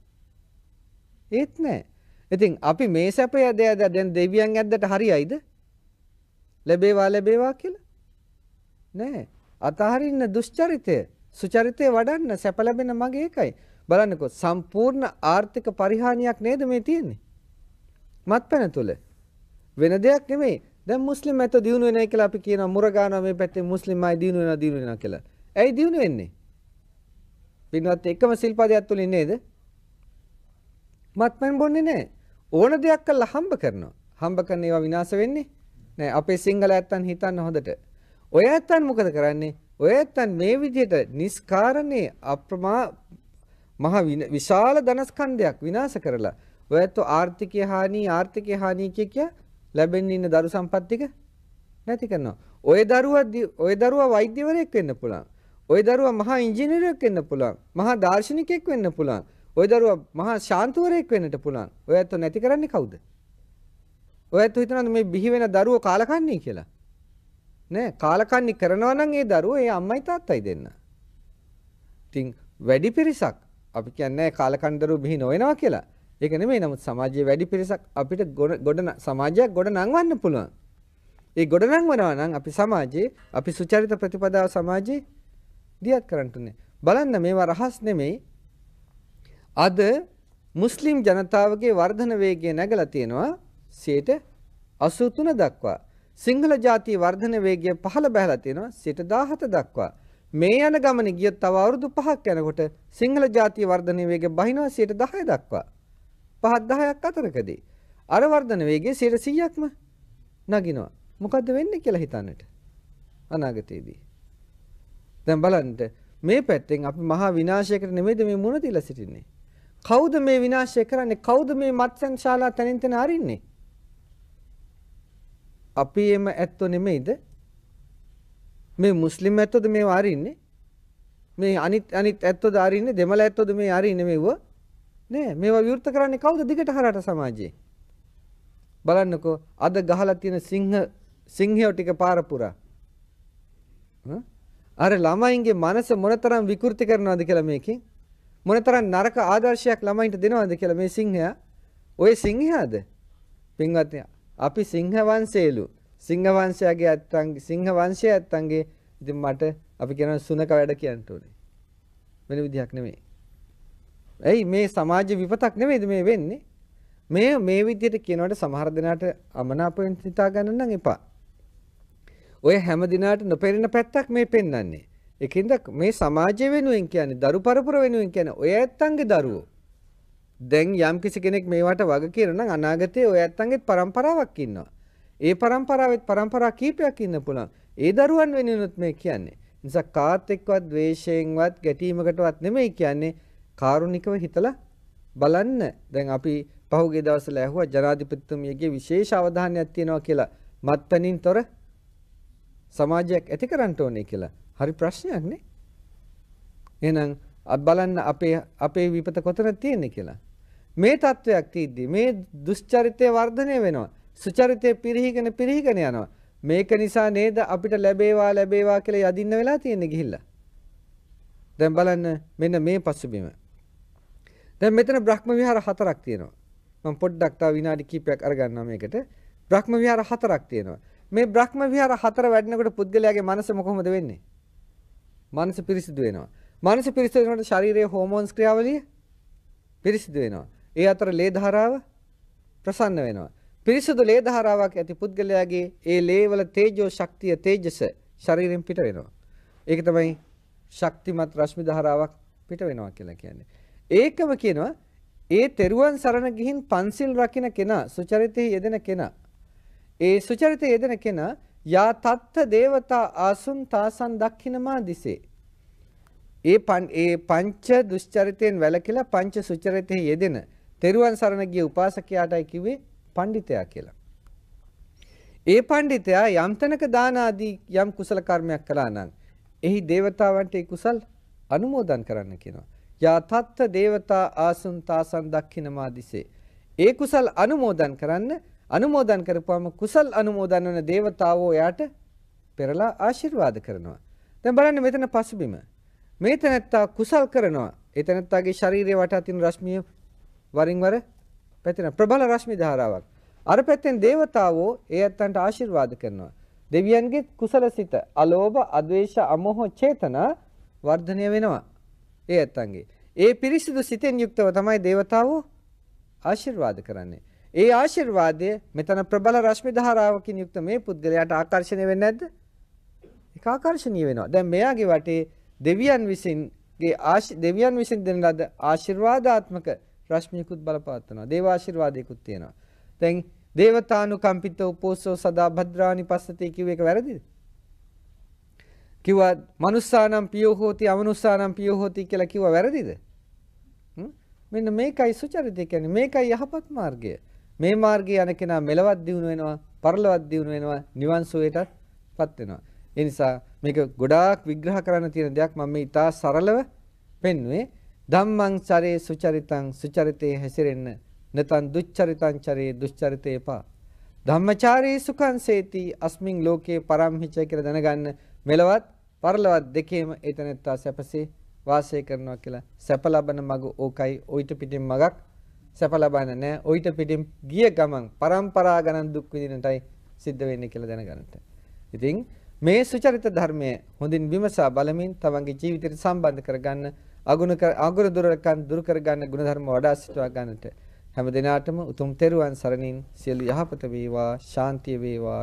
ඒත් නෑ. ඉතින් අපි මේ සැපය දෙය දැන් දෙවියන් ඇද්දට හරියයිද? ලැබේවා ලැබේවා කියලා. නෑ. අතහරින්න දුෂ්චරිතය සුචරිතය වඩන්න සැප ලැබෙන මගේ ඒකයි. බලන්නකෝ සම්පූර්ණ ආර්ථික පරිහානියක් නේද මේ තියෙන්නේ? මත්පැන තුල. වෙන දෙයක් නෙමෙයි. දැන් මුස්ලිම් ඇතෝ දිනු වෙනයි කියලා අපි කියනවා මුරගානවා මේ පැත්තේ මුස්ලිම් අය දිනු වෙනවා දිනු වෙනවා කියලා. ඇයි දිනු වෙන්නේ? පින්වත් එකම සිල්පදයක් තුලින් නේද? මත්පැන් බොන්නේ නැහැ. ඕන දෙයක් කරලා හම්බ කරනවා. හම්බ කරන ඒවා විනාශ වෙන්නේ නෑ. අපේ සිංහල ඇත්තන් හිතන්න හොඳට. ඔය ඇත්තන් මොකද කරන්නේ? ඔය ඇත්තන් මේ විදිහට නිස්කාරණේ අප්‍රමා මහ විශාල ධනස්කන්ධයක් විනාශ කරලා ඔය ඇත්තෝ ආර්ථිකය හානි ආර්ථිකය හානි කිය කිය ලැබෙන්න ඉන්න දරු සම්පත්තික නැති කරනවා. ඔය දරුවා ඔය දරුවා වෛද්‍යවරයෙක් වෙන්න පුළුවන්. ඔය දරුවා මහා ඉංජිනේරුවෙක් වෙන්න පුළුවන්. මහා දාර්ශනිකයෙක් වෙන්න පුළුවන්. ওই දරුවා මහා ශාන්තුවරයෙක් වෙන්නට පුළුවන්. ඔය ඇත්තෝ නැති කරන්නේ කවුද? ඔය ඇත්තෝ හිතනවාද මේ බිහි වෙන දරුවෝ කාලකන්ණී කියලා? නෑ කාලකන්ණී කරනවා නම් ඒ දරුවෝ ඒ අම්මයි තාත්තයි දෙන්න. ඉතින් වැඩි පිරිසක් අපි කියන්නේ කාලකන්ණී දරුවෝ බිහි නොවෙනවා කියලා. ඒක නෙමෙයි නමුත් සමාජයේ වැඩි පිරිසක් අපිට ගොඩ සමාජයක් ගොඩ නංවන්න පුළුවන්. ඒ ගොඩ නංවනවා නම් අපි සමාජයේ අපි සුචරිත ප්‍රතිපදාව සමාජයේ දියත් කරන්න ඕනේ. බලන්න මේවා රහස් නෙමෙයි අද මුස්ලිම් ජනතාවගේ වර්ධන වේගය නැගලා තියෙනවා 83 දක්වා. සිංහල ජාතියේ වර්ධන වේගය පහළ බැහැලා තියෙනවා 17 දක්වා. මේ යන ගමන ගියොත් තව අවුරුදු 5ක් යනකොට සිංහල ජාතියේ වර්ධන වේගය බහිනවා 10 දක්වා. 5 10ක් අතරකදී අර වර්ධන වේගය 100%ක්ම නගිනවා. මොකද්ද වෙන්නේ කියලා හිතන්නට අනාගතයේදී. දැන් බලන්න මේ පැත්තෙන් අපි මහා විනාශයකට නෙමෙයිද මේ මුණ දීලා සිටින්නේ. කවුද මේ විනාශය කරන්නේ? කවුද මේ මත්සන් ශාලා තනින් තන අරින්නේ? අපි එම ඇත්තෝ නෙමෙයිද? මේ මුස්ලිම් ඇත්තෝද මේව අරින්නේ? මේ අනිත් අනිත් ඇත්තෝද අරින්නේ? දෙමළ ඇත්තෝද මේ අරින්නේ මේව? නෑ මේවා විවෘත කරන්නේ කවුද දිගට හරහට සමාජයේ? බලන්නකෝ අද ගහලා තියෙන සිංහ සිංහයෝ ටික පාර පුරා. අර ළමයින්ගේ මනස මොනතරම් විකෘති කරනවද කියලා මේකෙන් මොනතරම් නරක ආදර්ශයක් ළමයින්ට දෙනවද කියලා මේ සිංහයා ඔය සිංහයාද පින්වත්නි අපි සිංහ වංශේලු සිංහ වංශයාගේ ඇත්තන්ගේ සිංහ වංශය ඇත්තන්ගේ ඉතින් මට අපි කියනවා සුනක වැඩ කියන්න ඕනේ වෙන විදිහක් නෙමෙයි එයි මේ සමාජ විපතක් නෙමෙයිද මේ වෙන්නේ මේ මේ විදිහට කියනකොට සමහර දිනාට අමනාපයෙන් හිතා ගන්න නම් එපා ඔය හැම දිනාට නොපෙරෙන පැත්තක් මේ පෙන්වන්නේ එකින්ද මේ සමාජය වෙනුවෙන් කියන්නේ දරු පරපුර වෙනුවෙන් කියන ඔය ඇත්තන්ගේ දරුවෝ දැන් යම් කිසි කෙනෙක් මේවට වග කියන නම් අනාගතයේ ඔය ඇත්තන්ගේ પરම්පරාවක් ඉන්නවා. ඒ પરම්පරාවෙත් પરම්පරා කීපයක් ඉන්න පුළුවන්. ඒ දරුවන් වෙනුවෙනුත් මේ කියන්නේ. නිසා කාත් එක්කවත් ද්වේෂයෙන්වත් ගැටීමකටවත් නෙමෙයි කියන්නේ කාරුණිකව හිතලා බලන්න. දැන් අපි පහුගිය දවස්වල ඇහුවා ජනාධිපතිතුමියගේ විශේෂ අවධානයක් තියෙනවා කියලා. මත්පැනින්තර සමාජයක් ඇති කරන්න ඕනේ කියලා. හරි ප්‍රශ්නයක් නේ. එහෙනම් බලන්න අපේ අපේ විපත කොතනද තියෙන්නේ කියලා. මේ තත්වයක් තියද්දි මේ දුෂ්චරිතය වර්ධනය වෙනවා. සුචරිතය පිරිහිගෙන පිරිහිගෙන යනවා. මේක නිසා නේද අපිට ලැබේවා ලැබේවා කියලා යදින්න වෙලා තියෙන්නේ ගිහිල්ලා. දැන් බලන්න මෙන්න මේ පසුබිම. දැන් මෙතන බ්‍රහ්ම විහාර හතරක් තියෙනවා. මම පොඩ්ඩක් තව විනාඩි කිහිපයක් අරගන්නවා මේකට. බ්‍රහ්ම විහාර හතරක් තියෙනවා. මේ බ්‍රහ්ම විහාර හතර වැඩනකොට පුද්ගලයාගේ මනස කොහොමද වෙන්නේ? මනස පිරිසිදු වෙනවා. මනස පිරිසිදු වෙනකොට ශරීරයේ හෝමෝන්ස් ක්‍රියාවලිය පිරිසිදු වෙනවා. ඒ අතර ලේ ධාරාව ප්‍රසන්න වෙනවා. පිරිසිදු ලේ ධාරාවක් ඇති පුද්ගලයාගේ ඒ ලේවල තේජෝ ශක්තිය තේජස ශරීරයෙන් පිට වෙනවා. ඒක තමයි ශක්තිමත් රශ්මි ධාරාවක් පිට වෙනවා කියලා කියන්නේ. ඒකම කියනවා ඒ තෙරුවන් සරණ ගිහින් පන්සිල් රකින්න කෙනා සුචරිතයේ යෙදෙන කෙනා ඒ සුචරිතයේ යෙදෙන කෙනා යා තත්ත දේවතා ආසුන් තාසන් දක්ඛිනමා දිසේ ඒ ඒ පංච දුෂ්චරිතයෙන් වැළකීලා පංච සුචරිතෙහි යෙදෙන තෙරුවන් සරණ ගිය උපාසකයාටයි කිව්වේ පඬිතයා කියලා. ඒ පඬිතයා යම් තැනක දාන ආදී යම් කුසල කර්මයක් කළා නම් එහි దేవතාවන්ට ඒ කුසල් අනුමෝදන් කරන්න කියනවා. යා තත්ත දේවතා ආසුන් තාසන් දක්ඛිනමා දිසේ. ඒ කුසල් අනුමෝදන් කරන්න අනුමෝදන් කරපුවාම කුසල් අනුමෝදන් වන దేవතාවෝ එයාට පෙරලා ආශිර්වාද කරනවා. දැන් බලන්න මෙතන පසුබිම. මේ තැනත්තා කුසල් කරනවා. ඒ තැනත්තාගේ ශරීරයේ වටා තියෙන රශ්මිය වරින් වර පැතිරෙන ප්‍රබල රශ්මි ධාරාවක්. අර පැත්තෙන් దేవතාවෝ ඒ ඇත්තන්ට ආශිර්වාද කරනවා. දෙවියන්ගේ කුසලසිත අලෝභ, අද්වේෂ, අමෝහ චේතන වර්ධනය වෙනවා. ඒ ඇත්තන්ගේ. ඒ පිරිසිදු සිතෙන් යුක්තව තමයි దేవතාවෝ ආශිර්වාද කරන්නේ. ඒ ආශිර්වාදය මෙතන ප්‍රබල රශ්මි ධාරාවකින් යුක්ත මේ පුද්ගලයාට ආකර්ෂණය වෙන්නේ නැද්ද? ඒක ආකර්ෂණීය වෙනවා. දැන් මෙයාගේ වටේ දෙවියන් විසින්ගේ දෙවියන් විසින් දෙන ලද ආශිර්වාදාත්මක රශ්මියකුත් බලපවත්වනවා. දේව ආශිර්වාදයකුත් තියෙනවා. දැන් දේවතානුකම්පිත උපෝසෝ සදා භද්‍රානි පස්සතේ කිව්ව එක වැරදිද? කිව්වා manussානම් පියෝ හෝති අමනුස්සානම් පියෝ හෝති කියලා කිව්වා වැරදිද? මෙන්න මේකයි සුචරිතය කියන්නේ මේකයි යහපත් මාර්ගය. මේ මාර්ගයේ යන කෙනා මෙලවත් දියුණු වෙනවා, පරලොවත් දියුණු වෙනවා, නිවන් සුවයටපත් වෙනවා. ඒ නිසා මේක ගොඩාක් විග්‍රහ කරන්න තියෙන දෙයක් මම මේ ඉතා සරලව පෙන්වුවේ. ධම්මං චරේ සුචරිතං සුචරිතේ හැසිරෙන්න. නැතන් දුච්චරිතං චරේ දුච්චරිතේ පා. ධම්මචාරී සුඛං සේති අස්මින් ලෝකේ පරම්හිච කියලා දැනගන්න මෙලවත් පරලොවත් දෙකේම ඒතනත්තා සැපසේ වාසය කරනවා කියලා සැප ලබන මග ඕකයි ඔయిత පිටින් මගක් සැප ලබන්නේ නැහැ. ඔయిత පිටින් ගිය ගමන් પરම්පරා ගණන් දුක් විඳිනටයි සිද්ධ වෙන්නේ කියලා දැනගන්නට. ඉතින් මේ සුචරිත ධර්මයේ හොඳින් විමසා බලමින් තමන්ගේ ජීවිතයට සම්බන්ධ කරගන්න අගුණ අගුරු දුරකන් දුරු කරගන්න ಗುಣධර්ම වඩා සිටුවා ගන්නට හැම දිනාටම උතුම් තෙරුවන් සරණින් සියලු යහපත වේවා ශාන්තිය වේවා